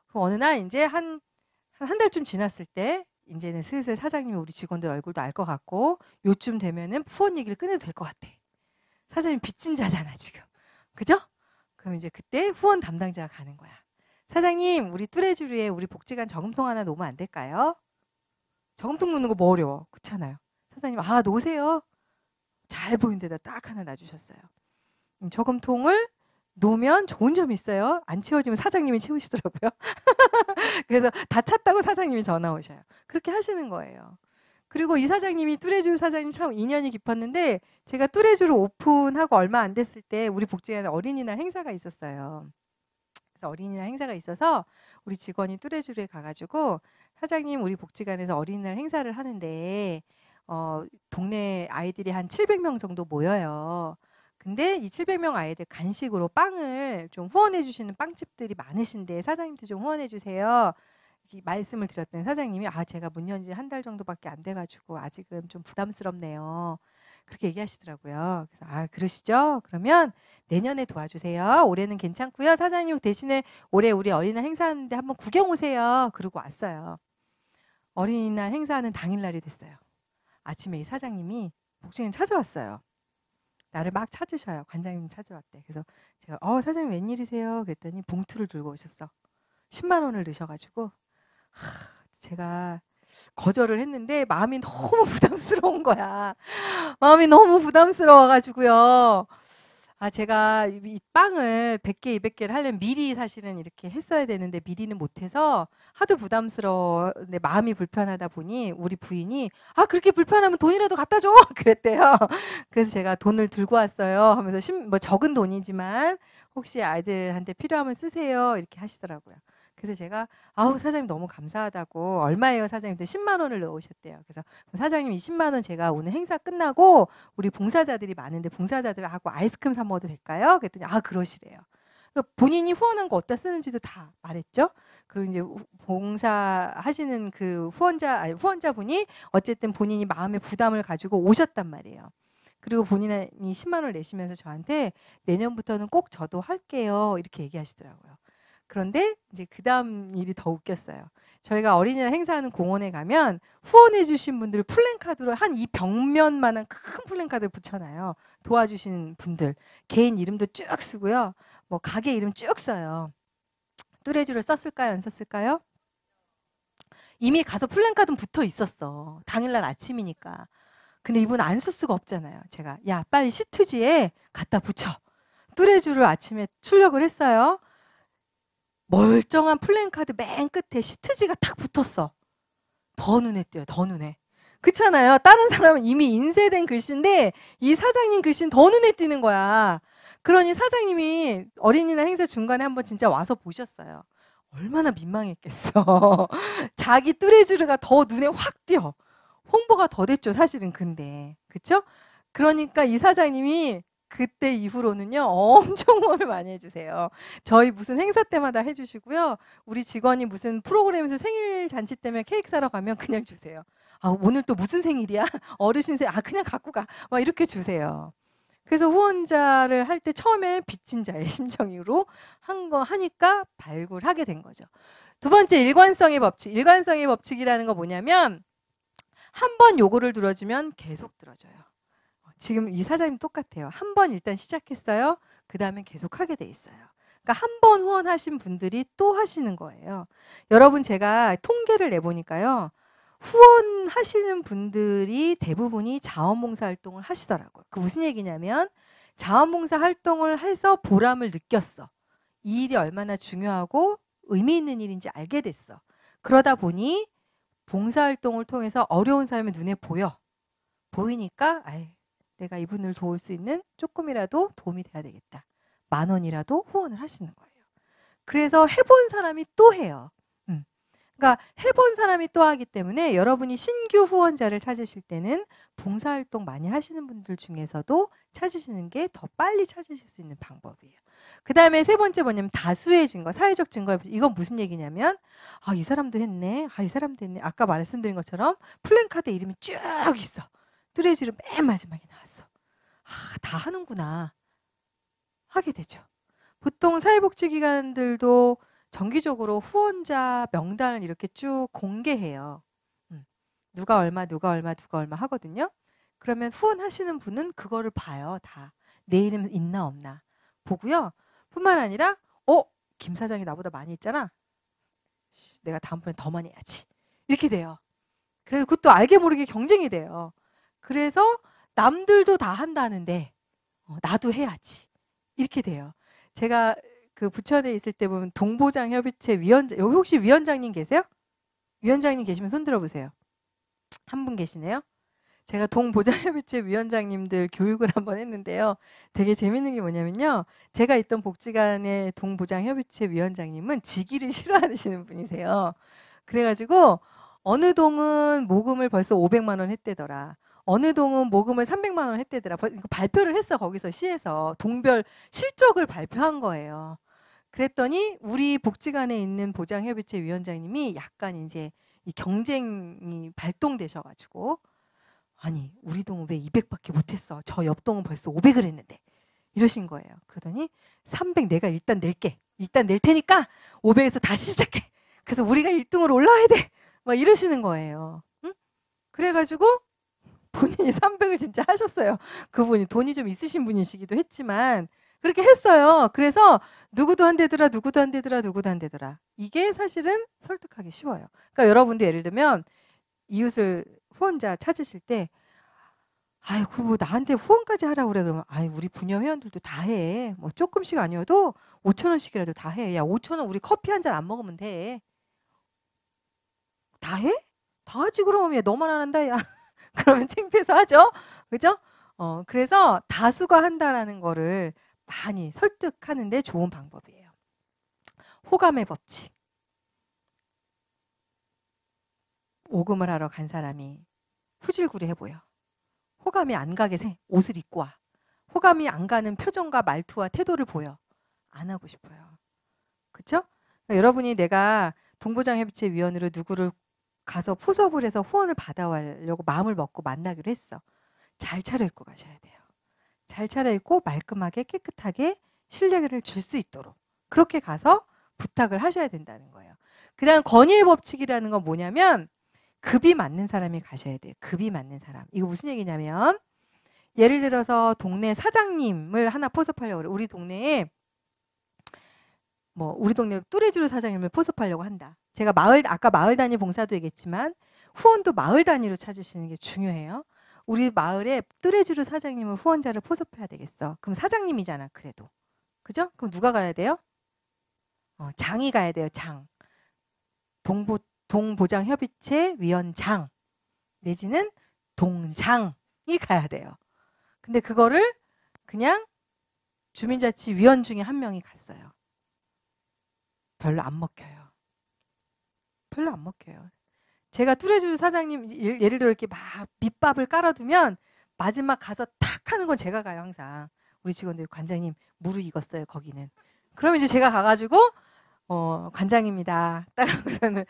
그럼 어느 날 이제 한, 한, 한 달쯤 지났을 때, 이제는 슬슬 사장님이 우리 직원들 얼굴도 알 것 같고, 요쯤 되면은 후원 얘기를 끊어도 될 것 같아. 사장님 빚진 자잖아, 지금. 그죠? 그럼 이제 그때 후원 담당자가 가는 거야. 사장님, 우리 뚜레쥬르에 우리 복지관 저금통 하나 놓으면 안 될까요? 저금통 놓는 거 뭐 어려워. 그렇잖아요. 사장님, 아, 놓으세요. 잘 보인 데다 딱 하나 놔주셨어요. 음, 저금통을 놓으면 좋은 점이 있어요. 안 채워지면 사장님이 채우시더라고요. [LAUGHS] 그래서 다 찼다고 사장님이 전화 오셔요. 그렇게 하시는 거예요. 그리고 이 사장님이 뚜레쥬 사장님 참 인연이 깊었는데 제가 뚜레쥬를 오픈하고 얼마 안 됐을 때 우리 복지관 어린이날 행사가 있었어요. 그래서 어린이날 행사가 있어서 우리 직원이 뚜레쥬레 가가지고 사장님 우리 복지관에서 어린이날 행사를 하는데 어, 동네 아이들이 한 700명 정도 모여요. 근데 이 700명 아이들 간식으로 빵을 좀 후원해 주시는 빵집들이 많으신데 사장님도 좀 후원해 주세요. 이 말씀을 드렸더니 사장님이 아 제가 문 연지 한 달 정도밖에 안 돼가지고 아직은 좀 부담스럽네요. 그렇게 얘기하시더라고요. 그래서 아 그러시죠? 그러면 내년에 도와주세요. 올해는 괜찮고요. 사장님 대신에 올해 우리 어린이날 행사하는데 한번 구경 오세요. 그러고 왔어요. 어린이날 행사하는 당일날이 됐어요. 아침에 이 사장님이 복지님 찾아왔어요. 나를 막 찾으셔요. 관장님 찾아왔대. 그래서 제가 어 사장님 웬일이세요? 그랬더니 봉투를 들고 오셨어. 10만 원을 넣으셔가지고 하, 제가 거절을 했는데 마음이 너무 [LAUGHS] 부담스러운 거야. 마음이 너무 부담스러워가지고요. 아, 제가 이 빵을 100개, 200개를 하려면 미리 사실은 이렇게 했어야 되는데 미리는 못해서 하도 부담스러운데 마음이 불편하다 보니 우리 부인이 아, 그렇게 불편하면 돈이라도 갖다 줘! [LAUGHS] 그랬대요. 그래서 제가 돈을 들고 왔어요 하면서 심, 뭐 적은 돈이지만 혹시 아이들한테 필요하면 쓰세요. 이렇게 하시더라고요. 그래서 제가 아우 사장님 너무 감사하다고 얼마예요 사장님? 10만 원을 넣으셨대요. 그래서 사장님 이 10만 원 제가 오늘 행사 끝나고 우리 봉사자들이 많은데 봉사자들하고 아이스크림 사 먹어도 될까요? 그랬더니 아 그러시래요. 그 본인이 후원한 거 어디다 쓰는지도 다 말했죠. 그리고 이제 봉사하시는 그 후원자 아니 후원자분이 어쨌든 본인이 마음의 부담을 가지고 오셨단 말이에요. 그리고 본인이 10만 원을 내시면서 저한테 내년부터는 꼭 저도 할게요. 이렇게 얘기하시더라고요. 그런데 이제 그 다음 일이 더 웃겼어요. 저희가 어린이날 행사하는 공원에 가면 후원해 주신 분들 플랜카드로 한 이 벽면만한 큰 플랜카드 붙여놔요. 도와주신 분들 개인 이름도 쭉 쓰고요. 뭐 가게 이름 쭉 써요. 뚜레쥬를 썼을까요? 안 썼을까요? 이미 가서 플랜카드는 붙어 있었어. 당일날 아침이니까. 근데 이분 안쓸 수가 없잖아요. 제가 야 빨리 시트지에 갖다 붙여. 뚜레쥬를 아침에 출력을 했어요. 멀쩡한 플랜카드 맨 끝에 시트지가 탁 붙었어. 더 눈에 띄어요. 더 눈에. 그렇잖아요. 다른 사람은 이미 인쇄된 글씨인데 이 사장님 글씨는 더 눈에 띄는 거야. 그러니 사장님이 어린이날 행사 중간에 한번 진짜 와서 보셨어요. 얼마나 민망했겠어. [LAUGHS] 자기 뚜레쥬르가 더 눈에 확 띄어. 홍보가 더 됐죠, 사실은 근데. 그쵸? 그러니까 이 사장님이 그때 이후로는요 엄청 뭘 [LAUGHS] 많이 해주세요. 저희 무슨 행사 때마다 해주시고요. 우리 직원이 무슨 프로그램에서 생일 잔치 때문에 케이크 사러 가면 그냥 주세요. 아 오늘 또 무슨 생일이야? [LAUGHS] 어르신 생아 그냥 갖고 가. 막 이렇게 주세요. 그래서 후원자를 할 때 처음에 빚진 자의 [LAUGHS] 심정으로 한 거 하니까 발굴하게 된 거죠. 두 번째 일관성의 법칙. 일관성의 법칙이라는 거 뭐냐면 한 번요구를 들어주면 계속 들어줘요. 지금 이 사장님 똑같아요. 한 번 일단 시작했어요. 그 다음에 계속 하게 돼 있어요. 그러니까 한 번 후원하신 분들이 또 하시는 거예요. 여러분 제가 통계를 내보니까요. 후원하시는 분들이 대부분이 자원봉사 활동을 하시더라고요. 그 무슨 얘기냐면 자원봉사 활동을 해서 보람을 느꼈어. 이 일이 얼마나 중요하고 의미 있는 일인지 알게 됐어. 그러다 보니 봉사활동을 통해서 어려운 사람의 눈에 보여. 보이니까 아이, 내가 이분을 도울 수 있는 조금이라도 도움이 돼야 되겠다. 만 원이라도 후원을 하시는 거예요. 그래서 해본 사람이 또 해요. 음. 그러니까 해본 사람이 또 하기 때문에 여러분이 신규 후원자를 찾으실 때는 봉사활동 많이 하시는 분들 중에서도 찾으시는 게 더 빨리 찾으실 수 있는 방법이에요. 그 다음에 세 번째 뭐냐면 다수의 증거, 사회적 증거. 이건 무슨 얘기냐면, 아, 이 사람도 했네. 아, 이 사람도 했네. 아까 말씀드린 것처럼 플랜카드 이름이 쭉 있어. 트레저리 맨 마지막에 나왔어. 아, 다 하는구나. 하게 되죠. 보통 사회복지기관들도 정기적으로 후원자 명단을 이렇게 쭉 공개해요. 음, 누가 얼마, 누가 얼마, 누가 얼마 하거든요. 그러면 후원하시는 분은 그거를 봐요. 다. 내 이름 있나 없나. 보고요. 뿐만 아니라, 어? 김 사장이 나보다 많이 있잖아. 내가 다음번에 더 많이 해야지. 이렇게 돼요. 그래서 그것도 알게 모르게 경쟁이 돼요. 그래서 남들도 다 한다는데 어, 나도 해야지 이렇게 돼요. 제가 그 부천에 있을 때 보면 동보장 협의체 위원장 여기 혹시 위원장님 계세요? 위원장님 계시면 손 들어보세요. 한 분 계시네요. 제가 동보장협의체 [LAUGHS] 위원장님들 교육을 한번 했는데요. 되게 재밌는 게 뭐냐면요. 제가 있던 복지관의 동보장협의체 위원장님은 지기를 [LAUGHS] 싫어하시는 분이세요. 그래가지고 어느 동은 모금을 벌써 500만 원 했대더라. 어느 동은 모금을 300만 원을 했대더라. 발표를 했어 거기서 시에서 동별 실적을 발표한 거예요. 그랬더니 우리 복지관에 있는 보장협의체 위원장님이 약간 이제 이 경쟁이 발동되셔가지고 아니 우리 동은 왜 200밖에 못했어? 저 옆 동은 벌써 500을 했는데 이러신 거예요. 그러더니 300 내가 일단 낼게. 일단 낼 테니까 500에서 다시 시작해. 그래서 우리가 1등으로 올라와야 돼. 막 이러시는 거예요. 응? 그래가지고 본인이 300을 진짜 하셨어요. 그분이 돈이 좀 있으신 분이시기도 했지만 그렇게 했어요. 그래서 누구도 안 되더라, 누구도 안 되더라, 누구도 안 되더라. 이게 사실은 설득하기 쉬워요. 그러니까 여러분도 예를 들면 이웃을 후원자 찾으실 때 아이고 뭐 나한테 후원까지 하라 그래 그러면 아이 우리 부녀 회원들도 다 해. 뭐 조금씩 아니어도 5천 원씩이라도 다 해. 야 5천 원 우리 커피 한 잔 안 먹으면 돼. 다 해? 다 하지 그러면야 너만 안 한다 야. [LAUGHS] 그러면 창피해서 하죠. 그죠? 어, 그래서 다수가 한다라는 거를 많이 설득하는데 좋은 방법이에요. 호감의 법칙. 오금을 하러 간 사람이 후질구리 해 보여. 호감이 안 가게 생 옷을 입고 와. 호감이 안 가는 표정과 말투와 태도를 보여. 안 하고 싶어요. 그쵸 그러니까 여러분이 내가 동부장 협의체 위원으로 누구를 가서 포섭을 해서 후원을 받아와려고 마음을 먹고 만나기로 했어. 잘 차려입고 가셔야 돼요. 잘 차려입고 말끔하게 깨끗하게 신뢰를 줄 수 있도록 그렇게 가서 부탁을 하셔야 된다는 거예요. 그 다음 권의의 법칙이라는 건 뭐냐면 급이 맞는 사람이 가셔야 돼요. 급이 맞는 사람. 이거 무슨 얘기냐면 예를 들어서 동네 사장님을 하나 포섭하려고 그래. 우리 동네에 뭐 우리 동네 뚜레주르 사장님을 포섭하려고 한다. 제가 마을 아까 마을 단위 봉사도 얘기했지만 후원도 마을 단위로 찾으시는 게 중요해요. 우리 마을에 뜨레주르 사장님은 후원자를 포섭해야 되겠어. 그럼 사장님이잖아, 그래도. 그죠? 그럼 누가 가야 돼요? 어, 장이 가야 돼요, 장. 동보, 동보장협의체 위원장. 내지는 동장이 가야 돼요. 근데 그거를 그냥 주민자치위원 중에 한 명이 갔어요. 별로 안 먹혀요. 별로 안 먹혀요. 제가 뚜레쥬 사장님 예를 들어 이렇게 막 밑밥을 깔아두면 마지막 가서 탁 하는 건 제가 가요 항상 우리 직원들 관장님 무르 익었어요 거기는 그러면 이제 제가 가가지고 어 관장입니다 [LAUGHS] 딱 하고서는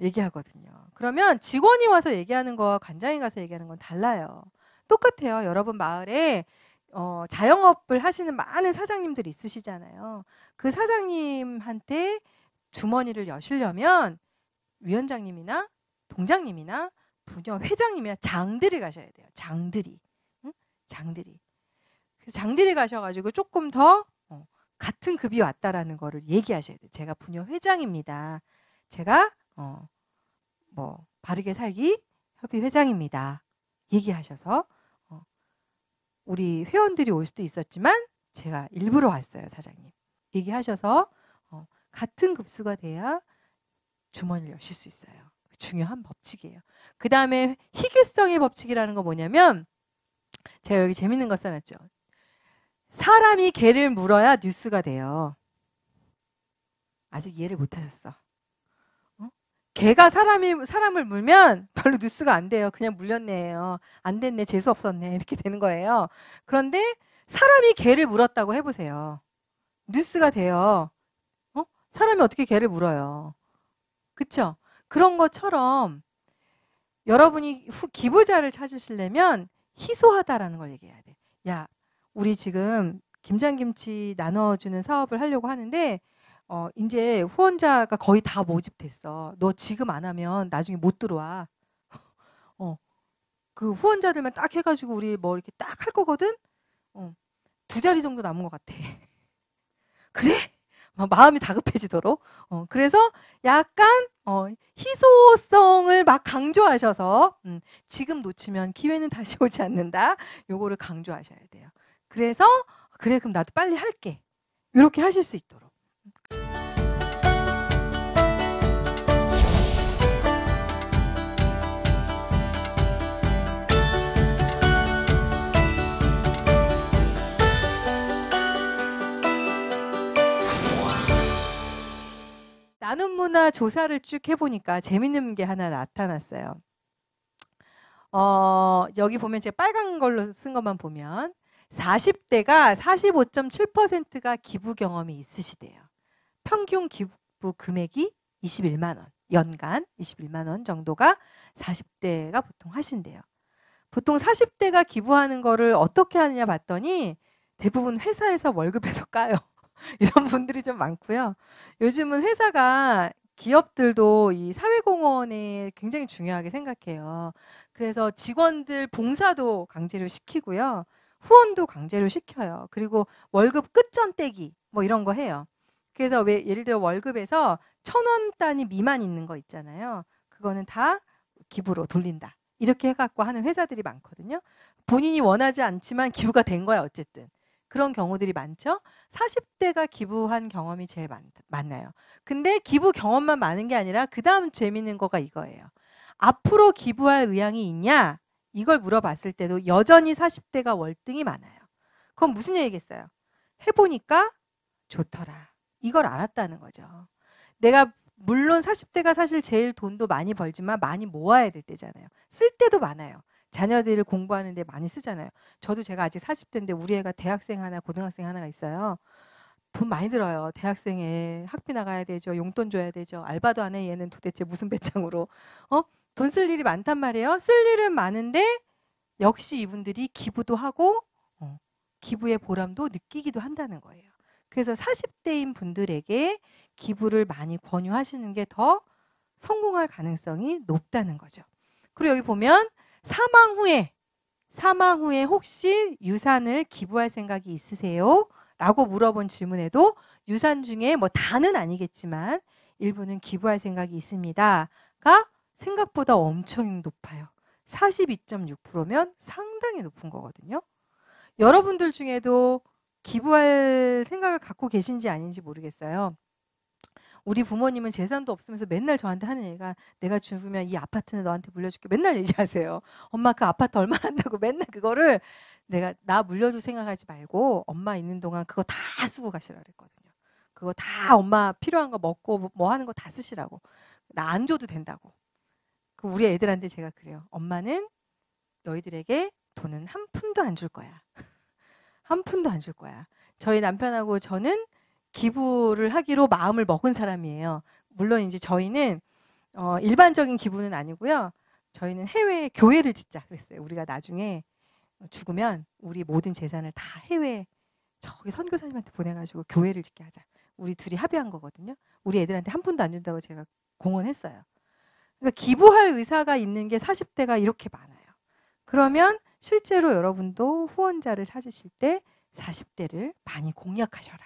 얘기하거든요 그러면 직원이 와서 얘기하는 거와 관장이 가서 얘기하는 건 달라요 똑같아요 여러분 마을에 어, 자영업을 하시는 많은 사장님들이 있으시잖아요 그 사장님한테 주머니를 여시려면 위원장님이나 동장님이나 부녀 회장님이나 장들이 가셔야 돼요. 장들이. 응? 장들이. 그 장들이 가셔가지고 조금 더 어, 같은 급이 왔다라는 거를 얘기하셔야 돼요. 제가 부녀 회장입니다. 제가 어, 뭐 바르게 살기 협의 회장입니다. 얘기하셔서 어, 우리 회원들이 올 수도 있었지만 제가 일부러 왔어요 사장님. 얘기하셔서 어, 같은 급수가 돼야 주머니를 여실 수 있어요. 중요한 법칙이에요. 그 다음에 희귀성의 법칙이라는 거 뭐냐면 제가 여기 재밌는 거 써놨죠. 사람이 개를 물어야 뉴스가 돼요. 아직 이해를 못하셨어. 어? 개가 사람이 사람을 물면 별로 뉴스가 안 돼요. 그냥 물렸네요. 안 됐네, 재수 없었네 이렇게 되는 거예요. 그런데 사람이 개를 물었다고 해보세요. 뉴스가 돼요. 어? 사람이 어떻게 개를 물어요? 그쵸 그런 것처럼 여러분이 후, 기부자를 찾으시려면 희소하다라는 걸 얘기해야 돼. 야, 우리 지금 김장김치 나눠주는 사업을 하려고 하는데 어, 이제 후원자가 거의 다 모집됐어. 너 지금 안 하면 나중에 못 들어와. [LAUGHS] 어, 그 후원자들만 딱 해가지고 우리 뭐 이렇게 딱 할 거거든? 어, 두 자리 정도 남은 것 같아. [LAUGHS] 그래? 마음이 다급해지도록. 어, 그래서 약간 어, 희소성을 막 강조하셔서 음, 지금 놓치면 기회는 다시 [LAUGHS] 오지 않는다. 요거를 강조하셔야 돼요. 그래서 그래 그럼 나도 빨리 할게. 이렇게 하실 수 있도록. 나눔 문화 조사를 쭉 해보니까 재밌는 게 하나 나타났어요. 어, 여기 보면 제가 빨간 걸로 쓴 것만 보면 40대가 45.7%가 기부 경험이 있으시대요. 평균 기부 금액이 21만 원, 연간 21만 원 정도가 40대가 보통 하신대요. 보통 40대가 기부하는 거를 어떻게 하느냐 봤더니 대부분 회사에서 월급에서 [LAUGHS] 까요. [LAUGHS] 이런 분들이 좀 많고요. 요즘은 회사가 기업들도 이 사회공헌에 굉장히 중요하게 생각해요. 그래서 직원들 봉사도 강제로 시키고요. 후원도 강제로 시켜요. 그리고 월급 끝전 떼기 뭐 이런 거 해요. 그래서 왜 예를 들어 월급에서 천 원 단위 미만 있는 거 있잖아요. 그거는 다 기부로 돌린다. 이렇게 해갖고 하는 회사들이 많거든요. 본인이 원하지 않지만 기부가 된 거야 어쨌든. 그런 경우들이 많죠. 40대가 기부한 경험이 제일 많, 많아요. 근데 기부 경험만 많은 게 아니라 그 다음 재밌는 거가 이거예요. 앞으로 기부할 의향이 있냐? 이걸 물어봤을 때도 여전히 40대가 월등히 많아요. 그건 무슨 얘기겠어요? 해보니까 좋더라. 이걸 알았다는 거죠. 내가 물론 40대가 사실 제일 돈도 많이 벌지만 많이 모아야 될 때잖아요. 쓸 때도 많아요. 자녀들을 공부하는 데 많이 쓰잖아요. 저도 제가 아직 40대인데 우리 애가 대학생 하나, 고등학생 하나가 있어요. 돈 많이 들어요. 대학생에 학비 나가야 되죠. 용돈 줘야 되죠. 알바도 안 해. 얘는 도대체 무슨 [LAUGHS] 배짱으로. 어? 돈 쓸 일이 많단 말이에요. 쓸 일은 많은데 역시 이분들이 기부도 하고 어, 기부의 보람도 느끼기도 한다는 거예요. 그래서 40대인 분들에게 기부를 많이 권유하시는 게 더 성공할 가능성이 높다는 거죠. 그리고 여기 보면 사망 후에 사망 후에 혹시 유산을 기부할 생각이 있으세요? 라고 물어본 질문에도 유산 중에 뭐 다는 아니겠지만 일부는 기부할 생각이 있습니다. 가 생각보다 엄청 높아요. 42.6%면 상당히 높은 거거든요. 여러분들 중에도 기부할 생각을 갖고 계신지 아닌지 모르겠어요. 우리 부모님은 재산도 없으면서 맨날 저한테 하는 얘기가 내가 죽으면 이 아파트는 너한테 물려줄게 맨날 얘기하세요. 엄마 그 아파트 얼마 한다고 [LAUGHS] 맨날 그거를 내가 나물려도 생각하지 말고 엄마 있는 동안 그거 다 쓰고 가시라 그랬거든요. 그거 다 엄마 필요한 거 먹고 뭐, 뭐 하는 거 다 쓰시라고. 나 안 줘도 된다고. 그 우리 애들한테 제가 그래요. 엄마는 너희들에게 돈은 한 푼도 안 줄 거야. [LAUGHS] 한 푼도 안 줄 거야. 저희 남편하고 저는 기부를 하기로 마음을 먹은 사람이에요. 물론 이제 저희는 어, 일반적인 기부는 아니고요. 저희는 해외 교회를 짓자 그랬어요. 우리가 나중에 죽으면 우리 모든 재산을 다 해외 저기 선교사님한테 보내가지고 교회를 짓게 하자. 우리 둘이 합의한 거거든요. 우리 애들한테 한 푼도 안 준다고 제가 공언했어요. 그러니까 기부할 의사가 있는 게 40대가 이렇게 많아요. 그러면 실제로 여러분도 후원자를 찾으실 때 40대를 많이 공략하셔라.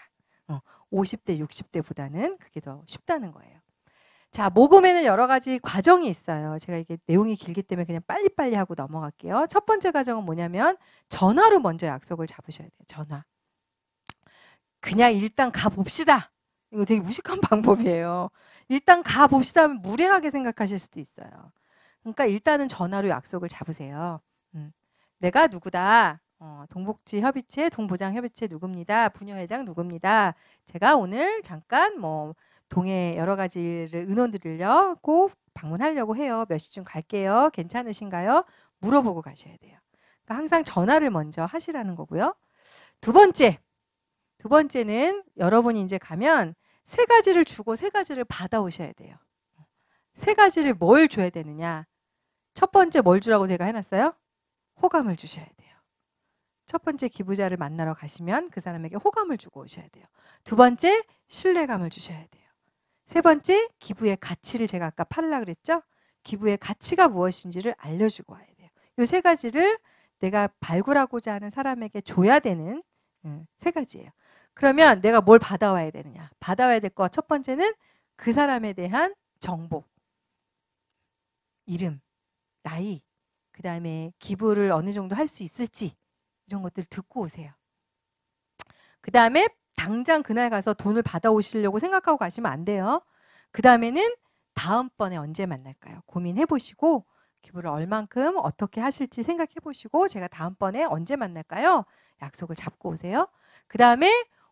어, 50대, 60대보다는 그게 더 쉽다는 거예요. 자, 모금에는 여러 가지 과정이 있어요. 제가 이게 내용이 길기 때문에 그냥 빨리빨리 하고 넘어갈게요. 첫 번째 과정은 뭐냐면 전화로 먼저 약속을 잡으셔야 돼요. 전화. 그냥 일단 가봅시다. 이거 되게 무식한 [LAUGHS] 방법이에요. 일단 가봅시다 하면 무례하게 생각하실 수도 있어요. 그러니까 일단은 전화로 약속을 잡으세요. 음. 내가 누구다. 어, 동복지 협의체, 동보장 협의체 누굽니다. 부녀회장 누굽니다. 제가 오늘 잠깐 뭐 동해 여러 가지를 의논 드리려고 방문하려고 해요. 몇 시쯤 갈게요. 괜찮으신가요? 물어보고 가셔야 돼요. 그러니까 항상 전화를 먼저 하시라는 거고요. 두 번째, 두 번째는 여러분이 이제 가면 세 가지를 주고 세 가지를 받아오셔야 돼요. 세 가지를 뭘 줘야 되느냐? 첫 번째 뭘 주라고 제가 해놨어요? 호감을 주셔야 돼요. 첫 번째 기부자를 만나러 가시면 그 사람에게 호감을 주고 오셔야 돼요. 두 번째 신뢰감을 주셔야 돼요. 세 번째 기부의 가치를 제가 아까 팔라 그랬죠? 기부의 가치가 무엇인지를 알려주고 와야 돼요. 이 세 가지를 내가 발굴하고자 하는 사람에게 줘야 되는 음, 세 가지예요. 그러면 내가 뭘 받아와야 되느냐? 받아와야 될 거 첫 번째는 그 사람에 대한 정보, 이름, 나이, 그 다음에 기부를 어느 정도 할 수 있을지, 이런 것들 듣고 오세요. 그 다음에 당장 그날 가서 돈을 받아오시려고 생각하고 가시면 안 돼요. 그 다음에는 다음번에 언제 만날까요? 고민해 보시고 기부를 얼만큼 어떻게 하실지 생각해 보시고 제가 다음번에 언제 만날까요? 약속을 잡고 오세요. 그 다음에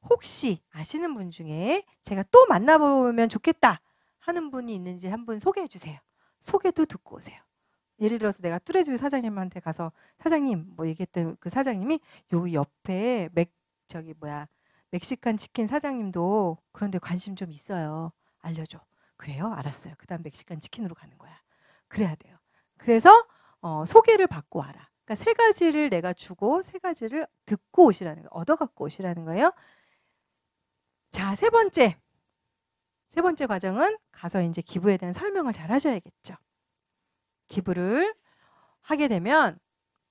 혹시 아시는 분 중에 제가 또 만나보면 좋겠다 하는 분이 있는지 한분 소개해 주세요. 소개도 듣고 오세요. 예를 들어서 내가 뚜레쥬 사장님한테 가서 사장님 뭐 얘기했던 그 사장님이 여기 옆에 맥 저기 뭐야 멕시칸 치킨 사장님도 그런데 관심 좀 있어요. 알려줘. 그래요? 알았어요. 그다음 멕시칸 치킨으로 가는 거야. 그래야 돼요. 그래서 어, 소개를 받고 와라. 그러니까 세 가지를 내가 주고 세 가지를 듣고 오시라는 거, 얻어 갖고 오시라는 거예요. 자, 세 번째. 세 번째 과정은 가서 이제 기부에 대한 설명을 잘 하셔야겠죠. 기부를 하게 되면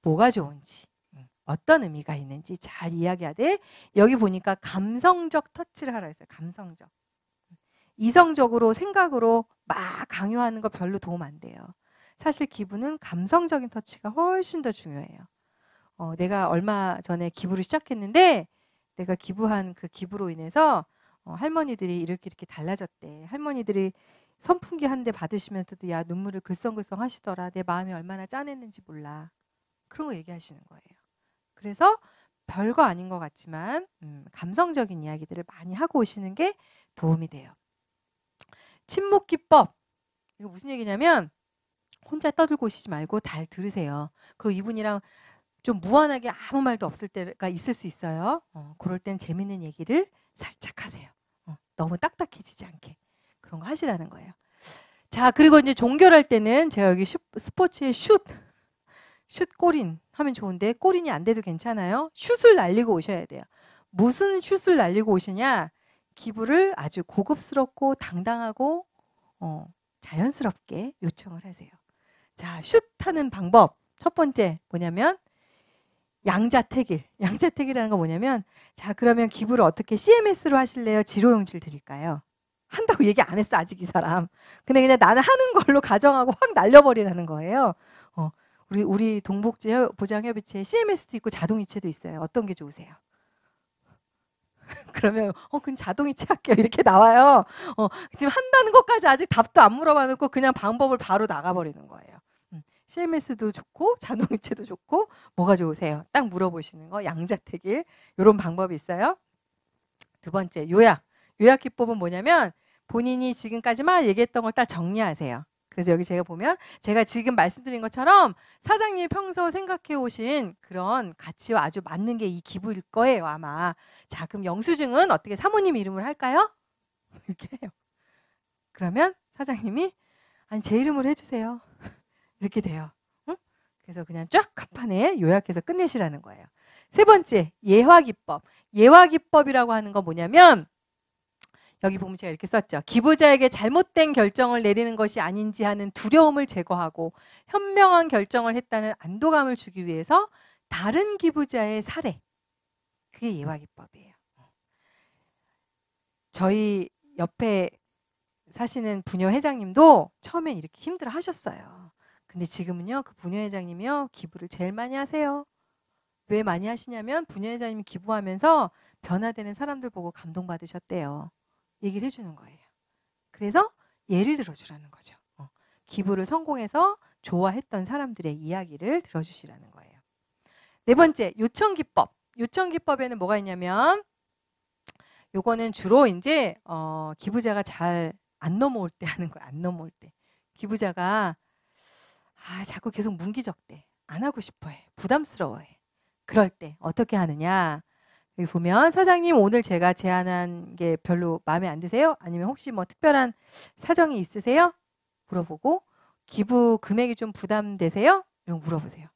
뭐가 좋은지 음, 어떤 의미가 있는지 잘 이야기해야 돼. 여기 보니까 감성적 터치를 하라 했어요. 감성적. 음, 이성적으로 생각으로 막 강요하는 거 별로 도움 안 돼요. 사실 기부는 감성적인 터치가 훨씬 더 중요해요. 어, 내가 얼마 전에 기부를 시작했는데 내가 기부한 그 기부로 인해서 어, 할머니들이 이렇게 이렇게 달라졌대. 할머니들이 선풍기 한 대 받으시면서도 야 눈물을 글썽글썽 하시더라 내 마음이 얼마나 짠했는지 몰라 그런 거 얘기하시는 거예요. 그래서 별거 아닌 것 같지만 음, 감성적인 이야기들을 많이 하고 오시는 게 도움이 돼요. 침묵 기법 이거 무슨 얘기냐면 혼자 떠들고 오시지 말고 잘 들으세요. 그리고 이분이랑 좀 무한하게 아무 말도 없을 때가 있을 수 있어요. 어, 그럴 땐 재밌는 얘기를 살짝 하세요. 어, 너무 딱딱해지지 않게. 그런 거 하시라는 거예요. 자, 그리고 이제 종결할 때는 제가 여기 슈, 스포츠의 슛, 슛 꼬린 하면 좋은데 꼬린이 안 돼도 괜찮아요. 슛을 날리고 오셔야 돼요. 무슨 슛을 날리고 오시냐? 기부를 아주 고급스럽고 당당하고 어, 자연스럽게 요청을 하세요. 자, 슛 하는 방법. 첫 번째 뭐냐면 양자택일. 양자택이라는거 뭐냐면 자, 그러면 기부를 어떻게 CMS로 하실래요? 지로용지를 드릴까요? 한다고 얘기 안 했어 아직 이 사람. 근데 그냥 나는 하는 걸로 가정하고 확 날려버리라는 거예요. 어, 우리 우리 동복지 보장협의체 CMS도 있고 자동이체도 있어요. 어떤 게 좋으세요? [LAUGHS] 그러면 어, 그 자동이체 할게요 이렇게 나와요. 어, 지금 한다는 것까지 아직 답도 안 물어봐놓고 그냥 방법을 바로 나가버리는 거예요. 음, CMS도 좋고 자동이체도 좋고 뭐가 좋으세요? 딱 물어보시는 거 양자택일 이런 방법이 있어요. 두 번째 요약 요약 기법은 뭐냐면 본인이 지금까지만 얘기했던 걸 딱 정리하세요. 그래서 여기 제가 보면 제가 지금 말씀드린 것처럼 사장님이 평소 생각해 오신 그런 가치와 아주 맞는 게 이 기부일 거예요 아마 자 그럼 영수증은 어떻게 사모님 이름을 할까요? [LAUGHS] 이렇게 해요 그러면 사장님이 아니 제 이름으로 해주세요 [LAUGHS] 이렇게 돼요 응? 그래서 그냥 쫙 간판에 요약해서 끝내시라는 거예요 세 번째 예화 기법 예화 기법이라고 하는 건 뭐냐면 여기 보면 제가 이렇게 썼죠. 기부자에게 잘못된 결정을 내리는 것이 아닌지 하는 두려움을 제거하고 현명한 결정을 했다는 안도감을 주기 위해서 다른 기부자의 사례. 그게 예화기법이에요. 저희 옆에 사시는 부녀 회장님도 처음엔 이렇게 힘들어 하셨어요. 근데 지금은요, 그 부녀 회장님이요, 기부를 제일 많이 하세요. 왜 많이 하시냐면 부녀 회장님이 기부하면서 변화되는 사람들 보고 감동받으셨대요. 얘기를 해주는 거예요. 그래서 예를 들어주라는 거죠. 어. 기부를 성공해서 좋아했던 사람들의 이야기를 들어주시라는 거예요. 네 번째 요청 기법. 요청 기법에는 뭐가 있냐면 요거는 주로 이제 어, 기부자가 잘 안 넘어올 때 하는 거예요. 안 넘어올 때 기부자가 아 자꾸 계속 문기적대 안 하고 싶어해 부담스러워해 그럴 때 어떻게 하느냐 여기 보면 사장님 오늘 제가 제안한 게 별로 마음에 안 드세요? 아니면 혹시 뭐 특별한 사정이 있으세요? 물어보고 기부 금액이 좀 부담되세요? 이런 물어보세요.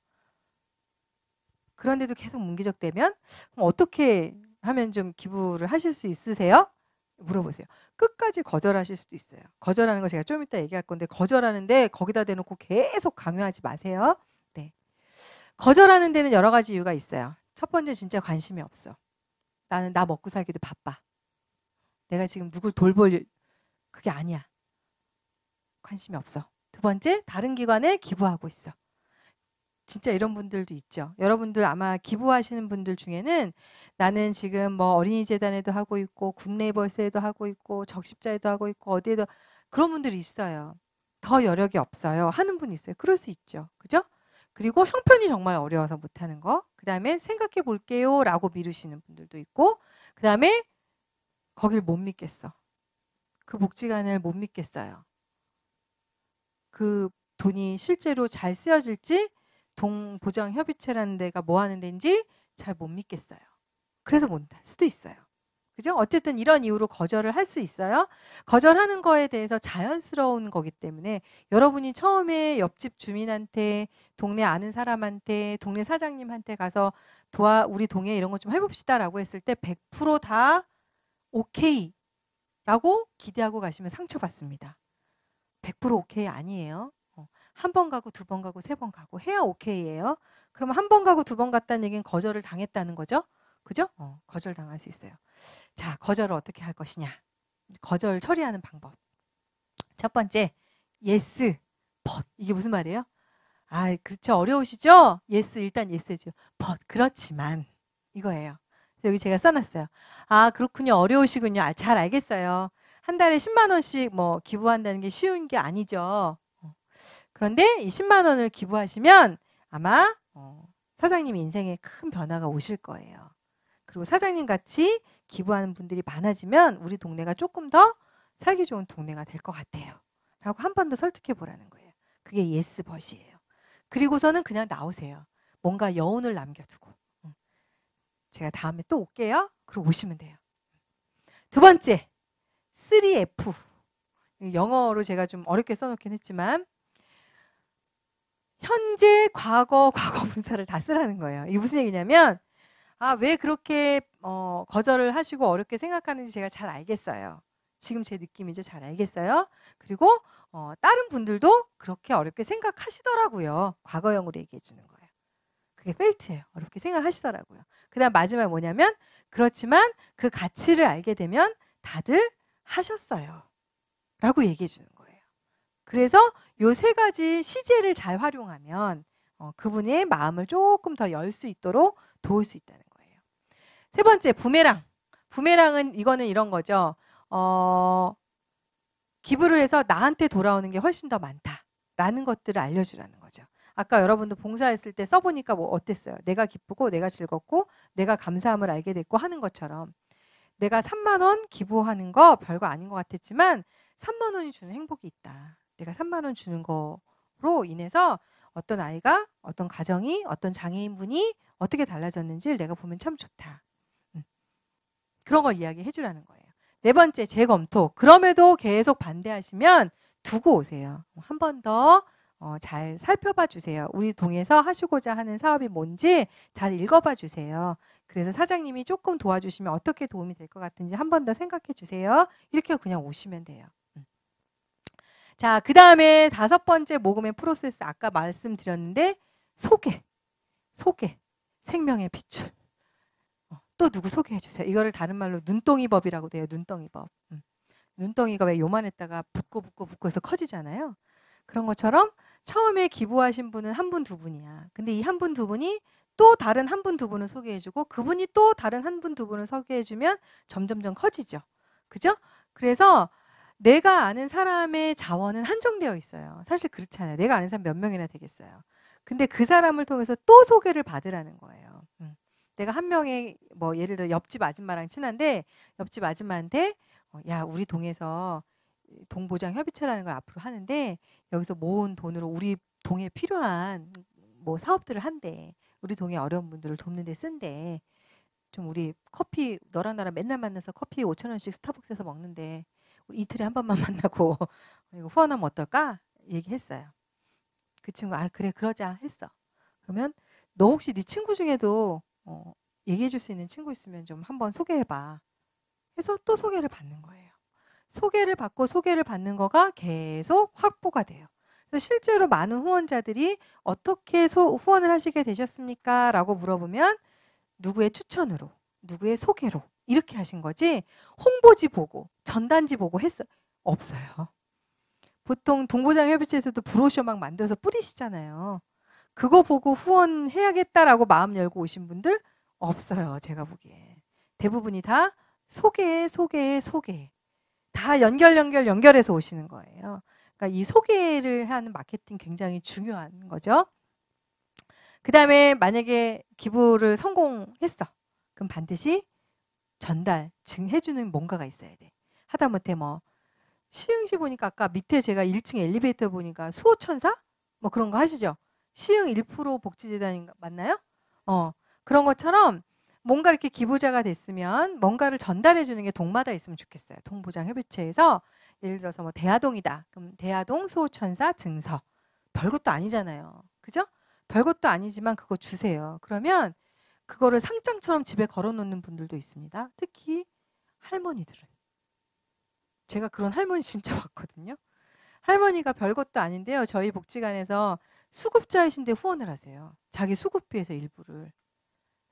그런데도 계속 문기적되면 어떻게 하면 좀 기부를 하실 수 있으세요? 물어보세요. 끝까지 거절하실 수도 있어요. 거절하는 거 제가 좀 이따 얘기할 건데 거절하는데 거기다 대놓고 계속 강요하지 마세요. 네. 거절하는 데는 여러 가지 이유가 있어요. 첫 번째 진짜 관심이 없어. 나는 나 먹고 살기도 바빠. 내가 지금 누굴 돌볼 그게 아니야. 관심이 없어. 두 번째, 다른 기관에 기부하고 있어. 진짜 이런 분들도 있죠. 여러분들 아마 기부하시는 분들 중에는 나는 지금 뭐 어린이 재단에도 하고 있고 굿네이버스에도 하고 있고 적십자에도 하고 있고 어디에도 그런 분들이 있어요. 더 여력이 없어요. 하는 분이 있어요. 그럴 수 있죠. 그죠? 그리고 형편이 정말 어려워서 못하는 거. 그 다음에 생각해 볼게요 라고 미루시는 분들도 있고 그 다음에 거길 못 믿겠어. 그 복지관을 못 믿겠어요. 그 돈이 실제로 잘 쓰여질지 동보장협의체라는 데가 뭐 하는 데인지 잘 못 믿겠어요. 그래서 못할 수도 있어요. 그죠? 어쨌든 이런 이유로 거절을 할 수 있어요. 거절하는 거에 대해서 자연스러운 거기 때문에 여러분이 처음에 옆집 주민한테, 동네 아는 사람한테, 동네 사장님한테 가서 도와 우리 동에 이런 거 좀 해봅시다라고 했을 때 100%다 오케이라고 기대하고 가시면 상처받습니다. 100% 오케이 아니에요. 어, 한 번 가고 두 번 가고 세 번 가고 해야 오케이예요. 그럼 한번 가고 두 번 갔다는 얘기는 거절을 당했다는 거죠. 그죠? 어, 거절당할 수 있어요. 자, 거절을 어떻게 할 것이냐? 거절 처리하는 방법. 첫 번째, 예스, 벗. 이게 무슨 말이에요? 아, 그렇죠. 어려우시죠? 예스, 일단 예스죠. 벗. 그렇지만 이거예요. 여기 제가 써놨어요. 아, 그렇군요. 어려우시군요. 아, 잘 알겠어요. 한 달에 10만 원씩 뭐 기부한다는 게 쉬운 게 아니죠. 어. 그런데 이 10만 원을 기부하시면 아마 어, 사장님 인생에 큰 변화가 오실 거예요. 그리고 사장님 같이 기부하는 분들이 많아지면 우리 동네가 조금 더 살기 좋은 동네가 될 것 같아요. 라고 한 번 더 설득해 보라는 거예요. 그게 예스 버시예요 그리고서는 그냥 나오세요. 뭔가 여운을 남겨두고. 제가 다음에 또 올게요. 그리고 오시면 돼요. 두 번째, 3F. 영어로 제가 좀 어렵게 써놓긴 했지만, 현재, 과거, 과거 분사를 다 쓰라는 거예요. 이게 무슨 얘기냐면, 아, 왜 그렇게 어, 거절을 하시고 어렵게 생각하는지 제가 잘 알겠어요. 지금 제 느낌 이제 잘 알겠어요. 그리고 어, 다른 분들도 그렇게 어렵게 생각하시더라고요. 과거형으로 얘기해 주는 거예요. 그게 펠트예요. 어렵게 생각하시더라고요. 그다음 마지막 뭐냐면 그렇지만 그 가치를 알게 되면 다들 하셨어요. 라고 얘기해 주는 거예요. 그래서 요 세 가지 시제를 잘 활용하면 어, 그분의 마음을 조금 더 열 수 있도록 도울 수 있다는 세 번째 부메랑. 부메랑은 이거는 이런 거죠. 어, 기부를 해서 나한테 돌아오는 게 훨씬 더 많다라는 것들을 알려주라는 거죠. 아까 여러분도 봉사했을 때 써보니까 뭐 어땠어요? 내가 기쁘고 내가 즐겁고 내가 감사함을 알게 됐고 하는 것처럼 내가 3만 원 기부하는 거 별거 아닌 것 같았지만 3만 원이 주는 행복이 있다. 내가 3만 원 주는 거로 인해서 어떤 아이가 어떤 가정이 어떤 장애인분이 어떻게 달라졌는지를 내가 보면 참 좋다. 그런 걸 이야기해 주라는 거예요. 네 번째 재검토. 그럼에도 계속 반대하시면 두고 오세요. 뭐 한 번 더 어, 잘 살펴봐 주세요. 우리 동에서 하시고자 하는 사업이 뭔지 잘 읽어봐 주세요. 그래서 사장님이 조금 도와주시면 어떻게 도움이 될 것 같은지 한 번 더 생각해 주세요. 이렇게 그냥 오시면 돼요. 음. 자, 그 다음에 다섯 번째 모금의 프로세스 아까 말씀드렸는데 소개, 소개, 생명의 비출. 또 누구 소개해 주세요. 이거를 다른 말로 눈덩이 법이라고 돼요. 눈덩이 법. 음. 눈덩이가 왜 요만했다가 붓고 붓고 붓고 해서 커지잖아요. 그런 것처럼 처음에 기부하신 분은 한 분 두 분이야. 근데 이 한 분 두 분이 또 다른 한 분 두 분을 소개해주고 그분이 또 다른 한 분 두 분을 소개해주면 점점점 커지죠. 그죠? 그래서 내가 아는 사람의 자원은 한정되어 있어요. 사실 그렇잖아요. 내가 아는 사람 몇 명이나 되겠어요. 근데 그 사람을 통해서 또 소개를 받으라는 거예요. 내가 한 명의 뭐 예를 들어 옆집 아줌마랑 친한데 옆집 아줌마한테 어, 야 우리 동에서 동보장 협의체라는 걸 앞으로 하는데 여기서 모은 돈으로 우리 동에 필요한 뭐 사업들을 한대 우리 동에 어려운 분들을 돕는 데 쓴대 좀 우리 커피 너랑 나랑 맨날 만나서 커피 5천 원씩 스타벅스에서 먹는데 우리 이틀에 한 번만 [LAUGHS] 만나고 이거 후원하면 어떨까 얘기했어요. 그 친구 아 그래 그러자 했어. 그러면 너 혹시 네 친구 중에도 어, 얘기해 줄 수 있는 친구 있으면 좀 한번 소개해 봐. 해서 또 소개를 받는 거예요. 소개를 받고 소개를 받는 거가 계속 확보가 돼요. 그래서 실제로 많은 후원자들이 어떻게 소, 후원을 하시게 되셨습니까? 라고 물어보면 누구의 추천으로, 누구의 소개로 이렇게 하신 거지 홍보지 보고 전단지 보고 했어 없어요. 보통 동보장 협의체에서도 브로셔 막 만들어서 뿌리시잖아요. 그거 보고 후원해야겠다라고 마음 열고 오신 분들 없어요. 제가 보기에. 대부분이 다 소개, 소개, 소개. 다 연결, 연결, 연결해서 오시는 거예요. 그러니까 이 소개를 하는 마케팅 굉장히 중요한 거죠. 그 다음에 만약에 기부를 성공했어. 그럼 반드시 전달, 증해주는 뭔가가 있어야 돼. 하다못해 뭐 시흥시 보니까 아까 밑에 제가 1층 엘리베이터 보니까 수호천사? 뭐 그런 거 하시죠? 시흥 1% 복지재단인가 맞나요? 어 그런 것처럼 뭔가 이렇게 기부자가 됐으면 뭔가를 전달해 주는 게 동마다 있으면 좋겠어요. 동보장 협의체에서 예를 들어서 뭐 대하동이다. 그럼 대하동 수호천사 증서 별것도 아니잖아요. 그죠? 별것도 아니지만 그거 주세요. 그러면 그거를 상장처럼 집에 걸어놓는 분들도 있습니다. 특히 할머니들은 제가 그런 할머니 진짜 [LAUGHS] 봤거든요. 할머니가 별것도 아닌데요. 저희 복지관에서 수급자이신데 후원을 하세요. 자기 수급비에서 일부를.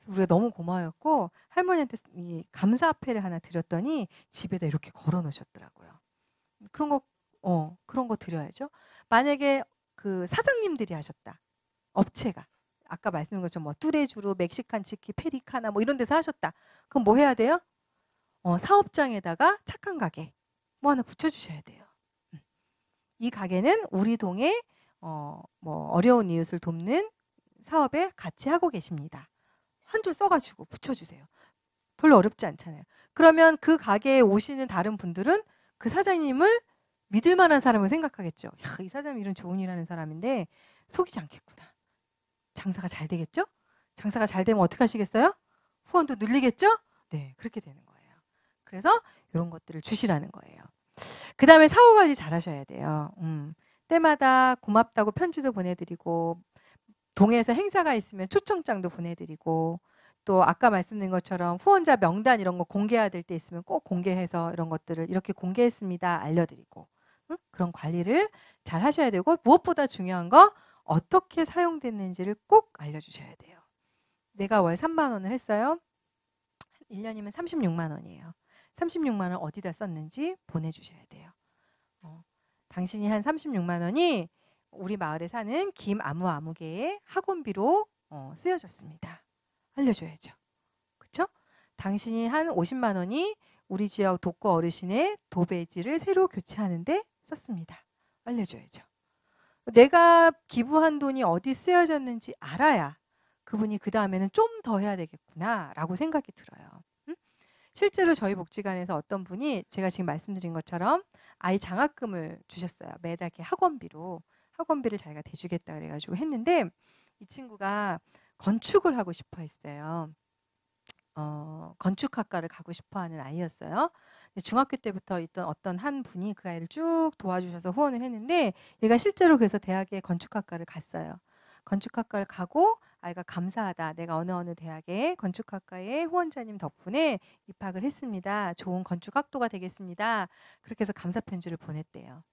우리가 너무 고마웠고 할머니한테 이 감사패를 하나 드렸더니 집에다 이렇게 걸어 놓으셨더라고요. 그런 거, 어, 그런 거 드려야죠. 만약에 그 사장님들이 하셨다. 업체가. 아까 말씀드린 것처럼 뭐 뚜레주로 멕시칸 치키 페리카나 뭐 이런 데서 하셨다. 그럼 뭐 해야 돼요? 어, 사업장에다가 착한 가게 뭐 하나 붙여주셔야 돼요. 음. 이 가게는 우리 동에 어, 뭐 어려운 이웃을 돕는 사업에 같이 하고 계십니다. 한 줄 써가지고 붙여주세요. 별로 어렵지 않잖아요. 그러면 그 가게에 오시는 다른 분들은 그 사장님을 믿을 만한 사람을 생각하겠죠. 야, 이 사장님 이런 좋은 일하는 사람인데 속이지 않겠구나. 장사가 잘 되겠죠? 장사가 잘 되면 어떻게 하시겠어요? 후원도 늘리겠죠? 네, 그렇게 되는 거예요. 그래서 이런 것들을 주시라는 거예요. 그 다음에 사후 관리 잘 하셔야 돼요. 음. 때마다 고맙다고 편지도 보내드리고 동해에서 행사가 있으면 초청장도 보내드리고 또 아까 말씀드린 것처럼 후원자 명단 이런 거 공개해야 될 때 있으면 꼭 공개해서 이런 것들을 이렇게 공개했습니다 알려드리고 응? 그런 관리를 잘 하셔야 되고 무엇보다 중요한 거 어떻게 사용됐는지를 꼭 알려주셔야 돼요. 내가 월 3만 원을 했어요. 1년이면 36만 원이에요. 36만 원 어디다 썼는지 보내주셔야 돼요. 당신이 한 36만 원이 우리 마을에 사는 김아무 아무개의 학원비로 어, 쓰여졌습니다. 알려줘야죠. 그쵸 당신이 한 50만 원이 우리 지역 독거 어르신의 도배지를 새로 교체하는데 썼습니다. 알려줘야죠. 내가 기부한 돈이 어디 쓰여졌는지 알아야 그분이 그 다음에는 좀 더 해야 되겠구나라고 생각이 들어요. 응? 음? 실제로 저희 복지관에서 어떤 분이 제가 지금 말씀드린 것처럼 아이 장학금을 주셨어요. 매달 이렇게 학원비로 학원비를 자기가 대주겠다 그래가지고 했는데 이 친구가 건축을 하고 싶어 했어요. 어, 건축학과를 가고 싶어 하는 아이였어요. 중학교 때부터 있던 어떤 한 분이 그 아이를 쭉 도와주셔서 후원을 했는데 얘가 실제로 그래서 대학에 건축학과를 갔어요. 건축학과를 가고 아이가 감사하다. 내가 어느 어느 대학의 건축학과의 후원자님 덕분에 입학을 했습니다. 좋은 건축학도가 되겠습니다. 그렇게 해서 감사 편지를 보냈대요.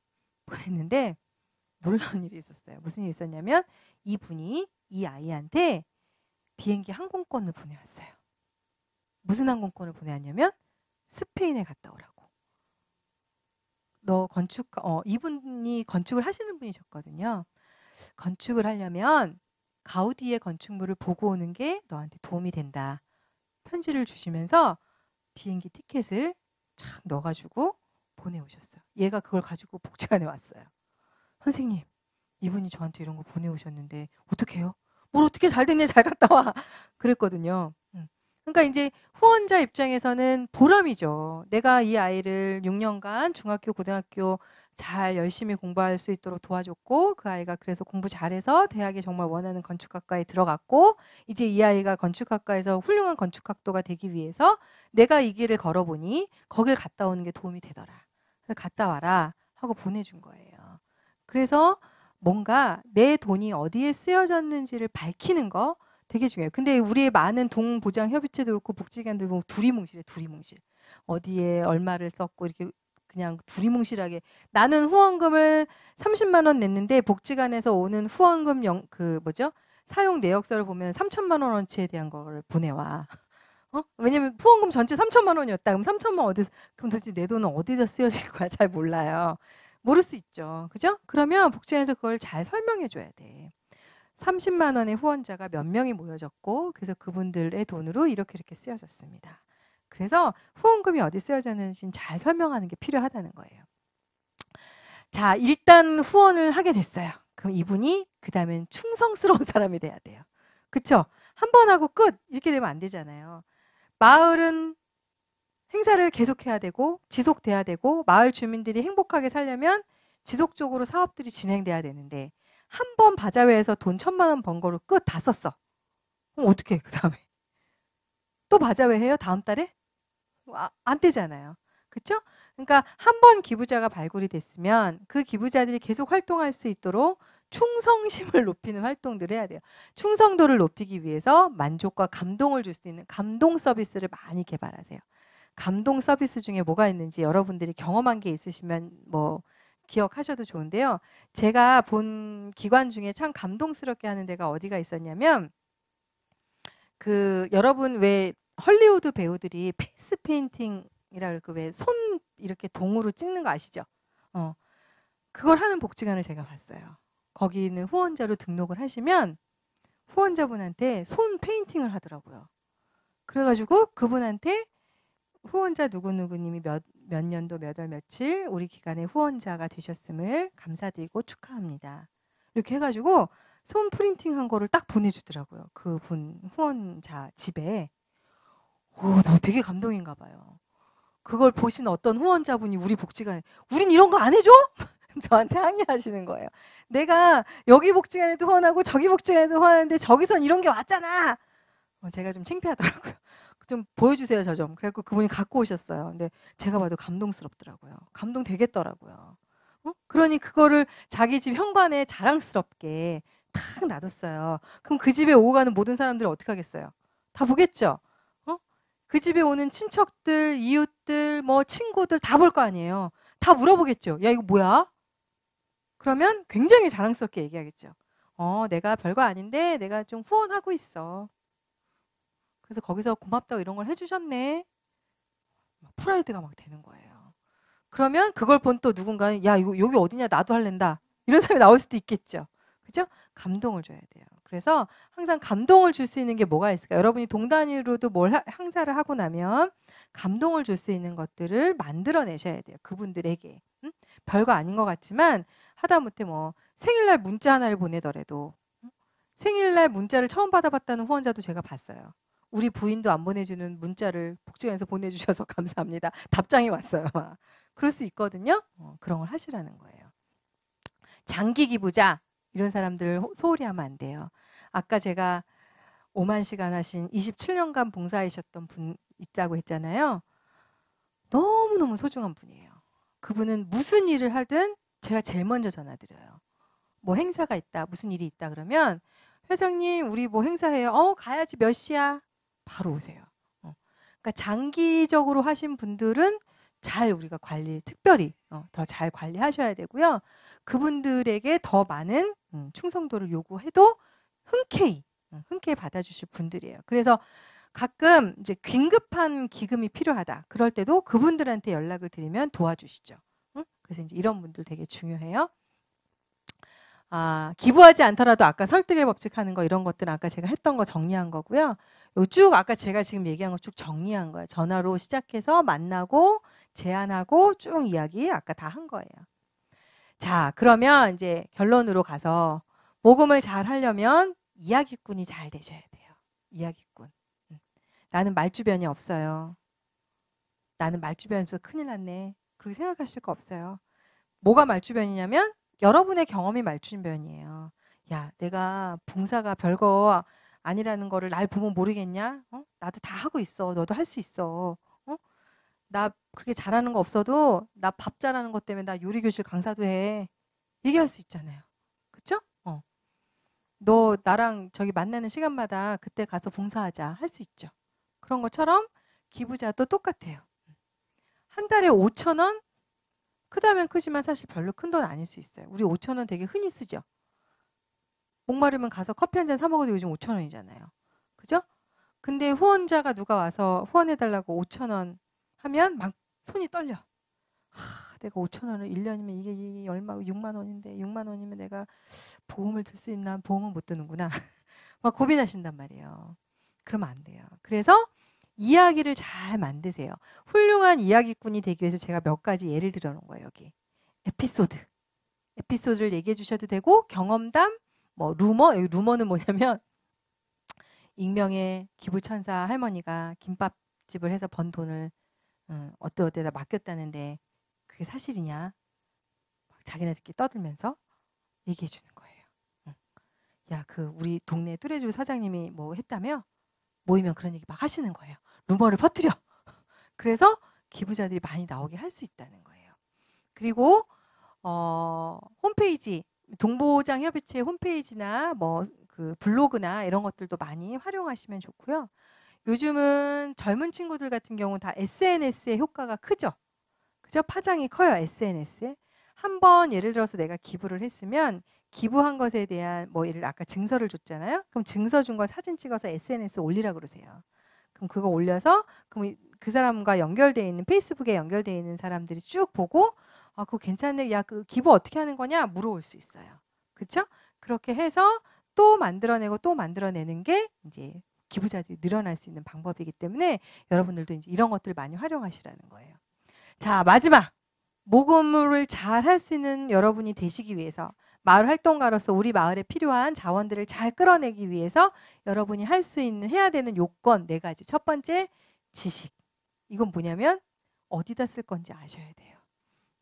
[LAUGHS] 보냈는데 놀라운 일이 있었어요. 무슨 일이 있었냐면 이분이 이 아이한테 비행기 항공권을 보내왔어요. 무슨 항공권을 보내왔냐면 스페인에 갔다 오라고. 너 건축 어 이분이 건축을 하시는 분이셨거든요. 건축을 하려면 가우디의 건축물을 보고 오는 게 너한테 도움이 된다. 편지를 주시면서 비행기 티켓을 착 넣어가지고 보내오셨어요. 얘가 그걸 가지고 복지관에 왔어요. 선생님, 이분이 저한테 이런 거 보내오셨는데 어떡해요? 뭘 어떻게 잘 됐냐, 잘 갔다 와. 그랬거든요. 그러니까 이제 후원자 입장에서는 보람이죠. 내가 이 아이를 6년간 중학교, 고등학교 잘 열심히 공부할 수 있도록 도와줬고 그 아이가 그래서 공부 잘해서 대학에 정말 원하는 건축학과에 들어갔고 이제 이 아이가 건축학과에서 훌륭한 건축학도가 되기 위해서 내가 이 길을 걸어보니 거길 갔다 오는 게 도움이 되더라. 그래서 갔다 와라 하고 보내준 거예요. 그래서 뭔가 내 돈이 어디에 쓰여졌는지를 밝히는 거 되게 중요해요. 근데 우리의 많은 동보장 협의체도 그렇고 복지기관들 보면 두리뭉실에 두리뭉실. 어디에 얼마를 썼고 이렇게 그냥 두리뭉실하게 나는 후원금을 30만 원 냈는데 복지관에서 오는 후원금 영, 그 뭐죠? 사용 내역서를 보면 3천만 원어치에 대한 거를 보내와. [LAUGHS] 어? 왜냐면 후원금 전체 3천만 원이었다. 그럼 3천만 원 어디서 그럼 도대체 내 돈은 어디다 쓰여질 거야? [LAUGHS] 잘 몰라요. 모를 수 있죠. 그죠? 그러면 복지관에서 그걸 잘 설명해 줘야 돼. 30만 원의 후원자가 몇 명이 모여졌고 그래서 그분들의 돈으로 이렇게 이렇게 쓰여졌습니다. 그래서 후원금이 어디 쓰여졌는지 잘 설명하는 게 필요하다는 거예요. 자, 일단 후원을 하게 됐어요. 그럼 이분이 그 다음엔 충성스러운 [LAUGHS] 사람이 돼야 돼요. 그쵸? 한번 하고 끝! 이렇게 되면 안 되잖아요. 마을은 행사를 계속해야 되고 지속돼야 되고 마을 주민들이 행복하게 살려면 지속적으로 사업들이 진행돼야 되는데 한 번 바자회에서 돈 천만 원 번 거로 끝 다 썼어. 그럼 어떻게 그 다음에? 또 바자회 해요? 다음 달에? 아, 안 되잖아요. 그렇죠? 그러니까 한 번 기부자가 발굴이 됐으면 그 기부자들이 계속 활동할 수 있도록 충성심을 [LAUGHS] 높이는 활동들을 해야 돼요. 충성도를 높이기 위해서 만족과 감동을 줄 수 있는 감동 서비스를 많이 개발하세요. 감동 서비스 중에 뭐가 있는지 여러분들이 경험한 게 있으시면 뭐 기억하셔도 좋은데요. 제가 본 기관 중에 참 감동스럽게 하는 데가 어디가 있었냐면 그 여러분 왜 헐리우드 배우들이 페이스 페인팅이라 그 왜 손 이렇게 동으로 찍는 거 아시죠? 어. 그걸 하는 복지관을 제가 봤어요. 거기 있는 후원자로 등록을 하시면 후원자분한테 손 페인팅을 하더라고요. 그래가지고 그분한테 후원자 누구누구님이 몇, 몇 년도 몇 월 며칠 우리 기관의 후원자가 되셨음을 감사드리고 축하합니다. 이렇게 해가지고 손 프린팅한 거를 딱 보내주더라고요. 그분 후원자 집에. 오, 나 되게 감동인가 봐요. 그걸 보신 어떤 후원자분이 우리 복지관에 우린 이런 거 안 해줘? [LAUGHS] 저한테 항의하시는 거예요. 내가 여기 복지관에도 후원하고 저기 복지관에도 후원하는데 저기선 이런 게 왔잖아. 어, 제가 좀 창피하더라고요. [LAUGHS] 좀 보여주세요 저 좀. 그래갖고 그분이 갖고 오셨어요. 근데 제가 봐도 감동스럽더라고요. 감동 되겠더라고요. 어? 그러니 그거를 자기 집 현관에 자랑스럽게 탁 놔뒀어요. 그럼 그 집에 오고 가는 모든 사람들을 어떻게 하겠어요? 다 보겠죠. 그 집에 오는 친척들, 이웃들, 뭐 친구들 다 볼 거 아니에요. 다 물어보겠죠. 야, 이거 뭐야? 그러면 굉장히 자랑스럽게 얘기하겠죠. 어, 내가 별거 아닌데 내가 좀 후원하고 있어. 그래서 거기서 고맙다고 이런 걸 해주셨네. 프라이드가 막 되는 거예요. 그러면 그걸 본 또 누군가는 야, 이거 여기 어디냐? 나도 할랜다. 이런 [LAUGHS] 사람이 나올 수도 있겠죠. 그죠? 감동을 줘야 돼요. 그래서 항상 감동을 줄 수 있는 게 뭐가 있을까? 여러분이 동단위로도 뭘 하, 행사를 하고 나면 감동을 줄 수 있는 것들을 만들어내셔야 돼요. 그분들에게. 음? 별거 아닌 것 같지만 하다못해 뭐 생일날 문자 하나를 보내더라도 응? 생일날 문자를 처음 받아봤다는 후원자도 제가 봤어요. 우리 부인도 안 보내주는 문자를 복지관에서 보내주셔서 [LAUGHS] 감사합니다. 답장이 왔어요. 그럴 수 있거든요. 어, 그런 걸 하시라는 거예요. 장기 기부자 이런 사람들 소홀히 하면 안 돼요. 아까 제가 5만 시간 하신 27년간 봉사하셨던 분 있다고 했잖아요. 너무너무 소중한 분이에요. 그분은 무슨 일을 하든 제가 제일 먼저 전화드려요. 뭐 행사가 있다, 무슨 일이 있다 그러면 회장님, 우리 뭐 행사해요. 어, 가야지 몇 시야? 바로 오세요. 어. 그러니까 장기적으로 하신 분들은 잘 우리가 관리, 특별히 어, 더잘 관리하셔야 되고요. 그분들에게 더 많은 음, 충성도를 요구해도 흔쾌히 음, 흔쾌히 받아주실 분들이에요. 그래서 가끔 이제 긴급한 기금이 필요하다. 그럴 때도 그분들한테 연락을 드리면 도와주시죠. 그래서 이제 이런 분들 되게 중요해요. 아, 기부하지 않더라도 아까 설득의 법칙 하는 거 이런 것들은 아까 제가 했던 거 정리한 거고요. 쭉 아까 제가 지금 얘기한 거 쭉 정리한 거예요. 전화로 시작해서 만나고 제안하고 쭉 이야기 아까 다 한 거예요. 자, 그러면 이제 결론으로 가서 모금을 잘 하려면 이야기꾼이 잘 되셔야 돼요. 이야기꾼. 음. 나는 말주변이 없어요. 나는 말주변이 없어서 큰일 났네. 그렇게 생각하실 거 없어요. 뭐가 말주변이냐면 여러분의 경험이 말주변이에요. 야, 내가 봉사가 별거 아니라는 거를 날 보면 모르겠냐? 어? 나도 다 하고 있어. 너도 할 수 있어. 나 그렇게 잘하는 거 없어도 나 밥 잘하는 것 때문에 나 요리 교실 강사도 해. 얘기할 수 있잖아요. 그쵸? 어. 너 나랑 저기 만나는 시간마다 그때 가서 봉사하자 할 수 있죠. 그런 것처럼 기부자도 똑같아요. 한 달에 5천 원? 크다면 크지만 사실 별로 큰 돈 아닐 수 있어요. 우리 5천 원 되게 흔히 쓰죠. 목마르면 가서 커피 한 잔 사 먹어도 요즘 5천 원이잖아요. 그죠? 근데 후원자가 누가 와서 후원해달라고 5천 원 하면 막 손이 떨려. 하, 내가 5천 원을 1년이면 이게, 이게 얼마 6만 원인데 6만 원이면 내가 보험을 들 수 있나 보험은 못 드는구나. [LAUGHS] 막 고민하신단 말이에요. 그러면 안 돼요. 그래서 이야기를 잘 만드세요. 훌륭한 이야기꾼이 되기 위해서 제가 몇 가지 예를 들어 놓은 거예요, 여기. 에피소드. 에피소드를 얘기해 주셔도 되고 경험담, 뭐 루머, 여기 루머는 뭐냐면 [LAUGHS] 익명의 기부천사 할머니가 김밥집을 해서 번 돈을 음, 어, 어때 어때다 맡겼다는데 그게 사실이냐? 자기네들끼리 떠들면서 얘기해 주는 거예요. 응. 야, 그 우리 동네 뚜레주 사장님이 뭐 했다며 모이면 그런 얘기 막 하시는 거예요. 루머를 퍼뜨려. [LAUGHS] 그래서 기부자들이 많이 나오게 할 수 있다는 거예요. 그리고 어, 홈페이지 동보장 협의체 홈페이지나 뭐 그 블로그나 이런 것들도 많이 활용하시면 좋고요. 요즘은 젊은 친구들 같은 경우는 다 SNS의 효과가 크죠. 그죠? 파장이 커요, SNS에. 한번 예를 들어서 내가 기부를 했으면 기부한 것에 대한 뭐 예를 아까 증서를 줬잖아요. 그럼 증서 준 거 사진 찍어서 SNS 올리라 그러세요. 그럼 그거 올려서 그럼 그 사람과 연결돼 있는 페이스북에 연결돼 있는 사람들이 쭉 보고 아 그거 괜찮네. 야 그 기부 어떻게 하는 거냐 물어올 수 있어요. 그렇죠? 그렇게 해서 또 만들어내고 또 만들어내는 게 이제 기부자들이 늘어날 수 있는 방법이기 때문에 여러분들도 이제 이런 것들을 많이 활용하시라는 거예요. 자, 마지막. 모금을 잘 할 수 있는 여러분이 되시기 위해서 마을 활동가로서 우리 마을에 필요한 자원들을 잘 끌어내기 위해서 여러분이 할 수 있는 해야 되는 요건 네 가지. 첫 번째 지식. 이건 뭐냐면 어디다 쓸 건지 아셔야 돼요.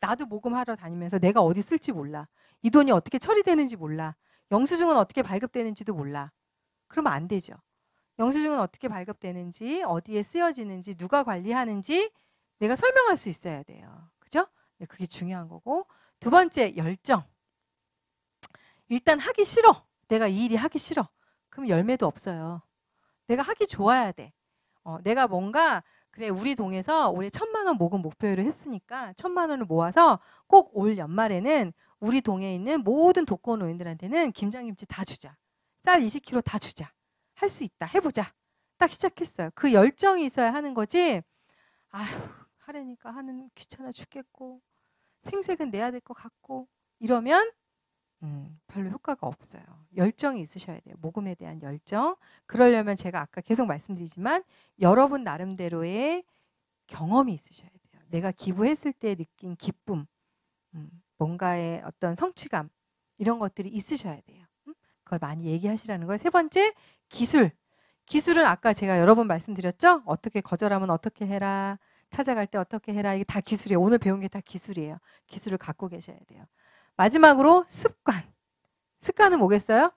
나도 모금하러 다니면서 내가 어디 쓸지 몰라. 이 돈이 어떻게 처리되는지 몰라. 영수증은 어떻게 발급되는지도 몰라. 그러면 안 되죠. 영수증은 어떻게 발급되는지, 어디에 쓰여지는지, 누가 관리하는지 내가 설명할 수 있어야 돼요. 그죠? 네, 그게 중요한 거고. 두 번째, 열정. 일단 하기 싫어. 내가 이 일이 하기 싫어. 그럼 열매도 없어요. 내가 하기 좋아야 돼. 어, 내가 뭔가 그래 우리 동에서 올해 천만 원 모금 목표를 했으니까 천만 원을 모아서 꼭 올 연말에는 우리 동에 있는 모든 독거 노인들한테는 김장김치 다 주자. 쌀 20kg 다 주자. 할수 있다. 해보자. 딱 시작했어요. 그 열정이 있어야 하는 거지. 아휴, 하려니까 하는 귀찮아 죽겠고 생색은 내야 될 것 같고 이러면 음, 별로 효과가 없어요. 열정이 있으셔야 돼요. 모금에 대한 열정. 그러려면 제가 아까 계속 말씀드리지만 여러분 나름대로의 경험이 있으셔야 돼요. 내가 기부했을 때 느낀 기쁨, 음, 뭔가의 어떤 성취감 이런 것들이 있으셔야 돼요. 음? 그걸 많이 얘기하시라는 거예요. 세 번째 기술. 기술은 아까 제가 여러 번 말씀드렸죠? 어떻게 거절하면 어떻게 해라. 찾아갈 때 어떻게 해라. 이게 다 기술이에요. 오늘 배운 게 다 기술이에요. 기술을 갖고 계셔야 돼요. 마지막으로 습관. 습관은 뭐겠어요?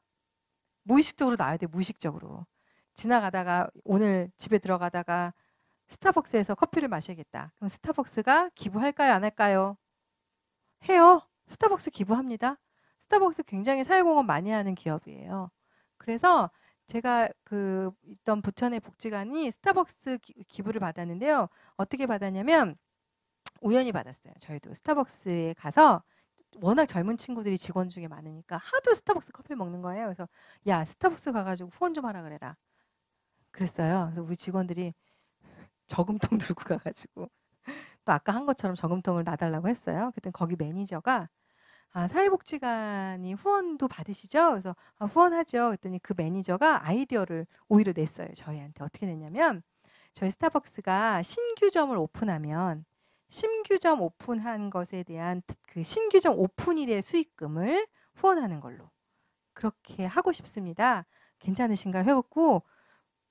무의식적으로 나와야 돼, 요 무의식적으로. 지나가다가 오늘 집에 들어가다가 스타벅스에서 커피를 마셔야겠다. 그럼 스타벅스가 기부할까요, 안 할까요? 해요. 스타벅스 기부합니다. 스타벅스 굉장히 사회공헌 많이 하는 기업이에요. 그래서 제가 그 있던 부천의 복지관이 스타벅스 기, 부를 받았는데요. 어떻게 받았냐면 우연히 받았어요. 저희도 스타벅스에 가서 워낙 젊은 친구들이 직원 중에 많으니까 하도 스타벅스 커피 먹는 거예요. 그래서 야 스타벅스 가가지고 후원 좀 하라 그래라. 그랬어요. 그래서 우리 직원들이 저금통 [LAUGHS] 들고 가가지고 또 아까 한 것처럼 저금통을 놔달라고 했어요. 그때 거기 매니저가 아, 사회복지관이 후원도 받으시죠? 그래서 아, 후원하죠. 그랬더니 그 매니저가 아이디어를 오히려 냈어요. 저희한테 어떻게 냈냐면 저희 스타벅스가 신규점을 오픈하면 신규점 오픈한 것에 대한 그 신규점 오픈일의 수익금을 후원하는 걸로 그렇게 하고 싶습니다. 괜찮으신가요? 해갖고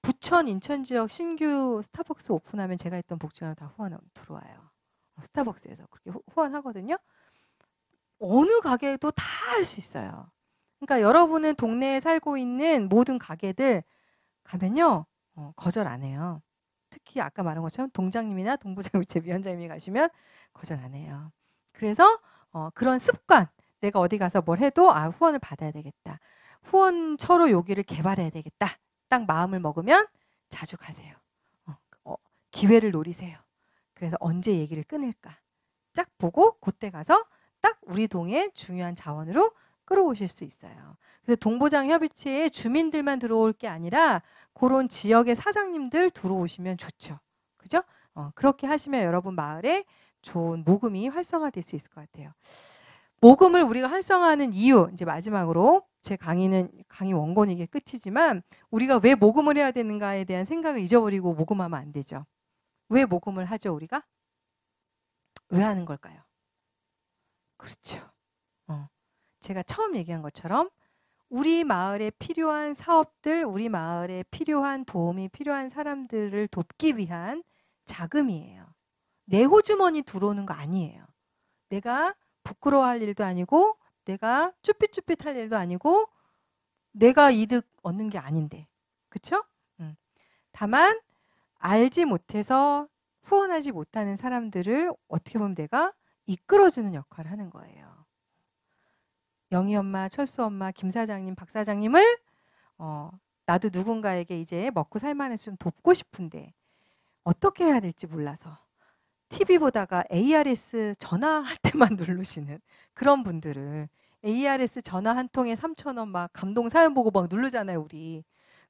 부천 인천 지역 신규 스타벅스 오픈하면 제가 했던 복지관을 다 후원 들어와요. 어, 스타벅스에서 그렇게 후원하거든요. 어느 가게도 에다할 수 있어요. 그러니까 여러분은 동네에 살고 있는 모든 가게들 가면요 어, 거절 안 해요. 특히 아까 말한 것처럼 동장님이나 동부장위체 위원장님이 가시면 거절 안 해요. 그래서 어, 그런 습관 내가 어디 가서 뭘 해도 아 후원을 받아야 되겠다. 후원처로 여기를 개발해야 되겠다. 딱 마음을 먹으면 자주 가세요. 어, 어 기회를 노리세요. 그래서 언제 얘기를 끊을까? 짝 보고 그때 가서 딱 우리 동의 중요한 자원으로 끌어오실 수 있어요. 그래서 동부장 협의체에 주민들만 들어올 게 아니라 그런 지역의 사장님들 들어오시면 좋죠. 그죠? 어, 그렇게 하시면 여러분 마을에 좋은 모금이 활성화될 수 있을 것 같아요. 모금을 우리가 활성화하는 이유 이제 마지막으로 제 강의는 강의 원고 이게 끝이지만 우리가 왜 모금을 해야 되는가에 대한 생각을 잊어버리고 모금하면 안 되죠. 왜 모금을 하죠 우리가? 왜 하는 걸까요? 그렇죠. 어. 제가 처음 얘기한 것처럼 우리 마을에 필요한 사업들, 우리 마을에 필요한 도움이 필요한 사람들을 돕기 위한 자금이에요. 내 호주머니 들어오는 거 아니에요. 내가 부끄러워할 일도 아니고, 내가 쭈삣쭈삣할 일도 아니고, 내가 이득 얻는 게 아닌데. 그쵸? 음. 다만, 알지 못해서 후원하지 못하는 사람들을 어떻게 보면 내가 이끌어주는 역할을 하는 거예요. 영희 엄마, 철수 엄마, 김 사장님, 박 사장님을 어, 나도 누군가에게 이제 먹고 살만해서 좀 돕고 싶은데 어떻게 해야 될지 몰라서 TV 보다가 ARS 전화할 [LAUGHS] 때만 누르시는 그런 분들을 ARS 전화 한 통에 3천원 막 감동 사연 보고 막 누르잖아요, 우리.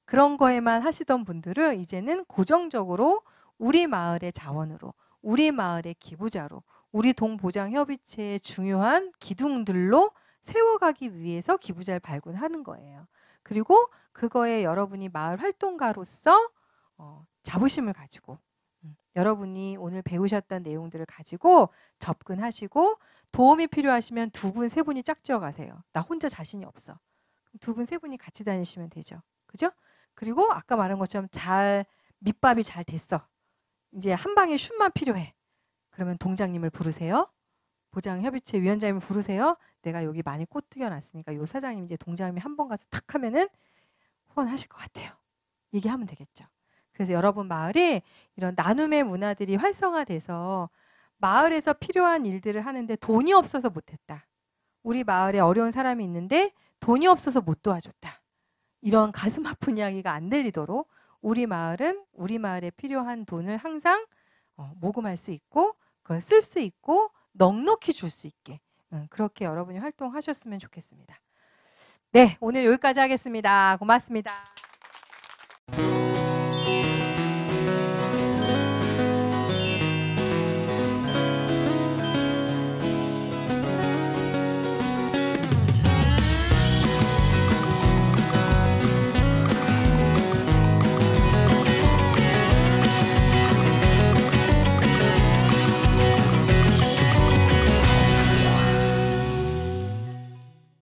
그런 거에만 하시던 분들을 이제는 고정적으로 우리 마을의 자원으로, 우리 마을의 기부자로, 우리 동보장협의체의 중요한 기둥들로 세워가기 위해서 기부자를 발굴하는 거예요. 그리고 그거에 여러분이 마을 활동가로서 어, 자부심을 가지고 음, 여러분이 오늘 배우셨던 내용들을 가지고 접근하시고 도움이 필요하시면 두 분, 세 분이 짝지어 가세요. 나 혼자 자신이 없어. 두 분, 세 분이 같이 다니시면 되죠. 그죠? 그리고 아까 말한 것처럼 잘 밑밥이 잘 됐어. 이제 한 방에 슛만 필요해. 그러면 동장님을 부르세요. 보장 협의체 위원장님을 부르세요. 내가 여기 많이 꼬뜨겨 놨으니까 요 사장님 이제 동장님이 한 번 가서 탁 하면은 후원하실 것 같아요. 얘기하면 되겠죠. 그래서 여러분 마을이 이런 나눔의 문화들이 활성화돼서 마을에서 필요한 일들을 하는데 돈이 없어서 못했다. 우리 마을에 어려운 사람이 있는데 돈이 없어서 못 도와줬다. 이런 가슴 아픈 이야기가 안 들리도록 우리 마을은 우리 마을에 필요한 돈을 항상 어, 모금할 수 있고 그걸 쓸수 있고 넉넉히 줄 수 있게 음, 그렇게 여러분이 활동하셨으면 좋겠습니다. 네, 오늘 여기까지 하겠습니다. 고맙습니다.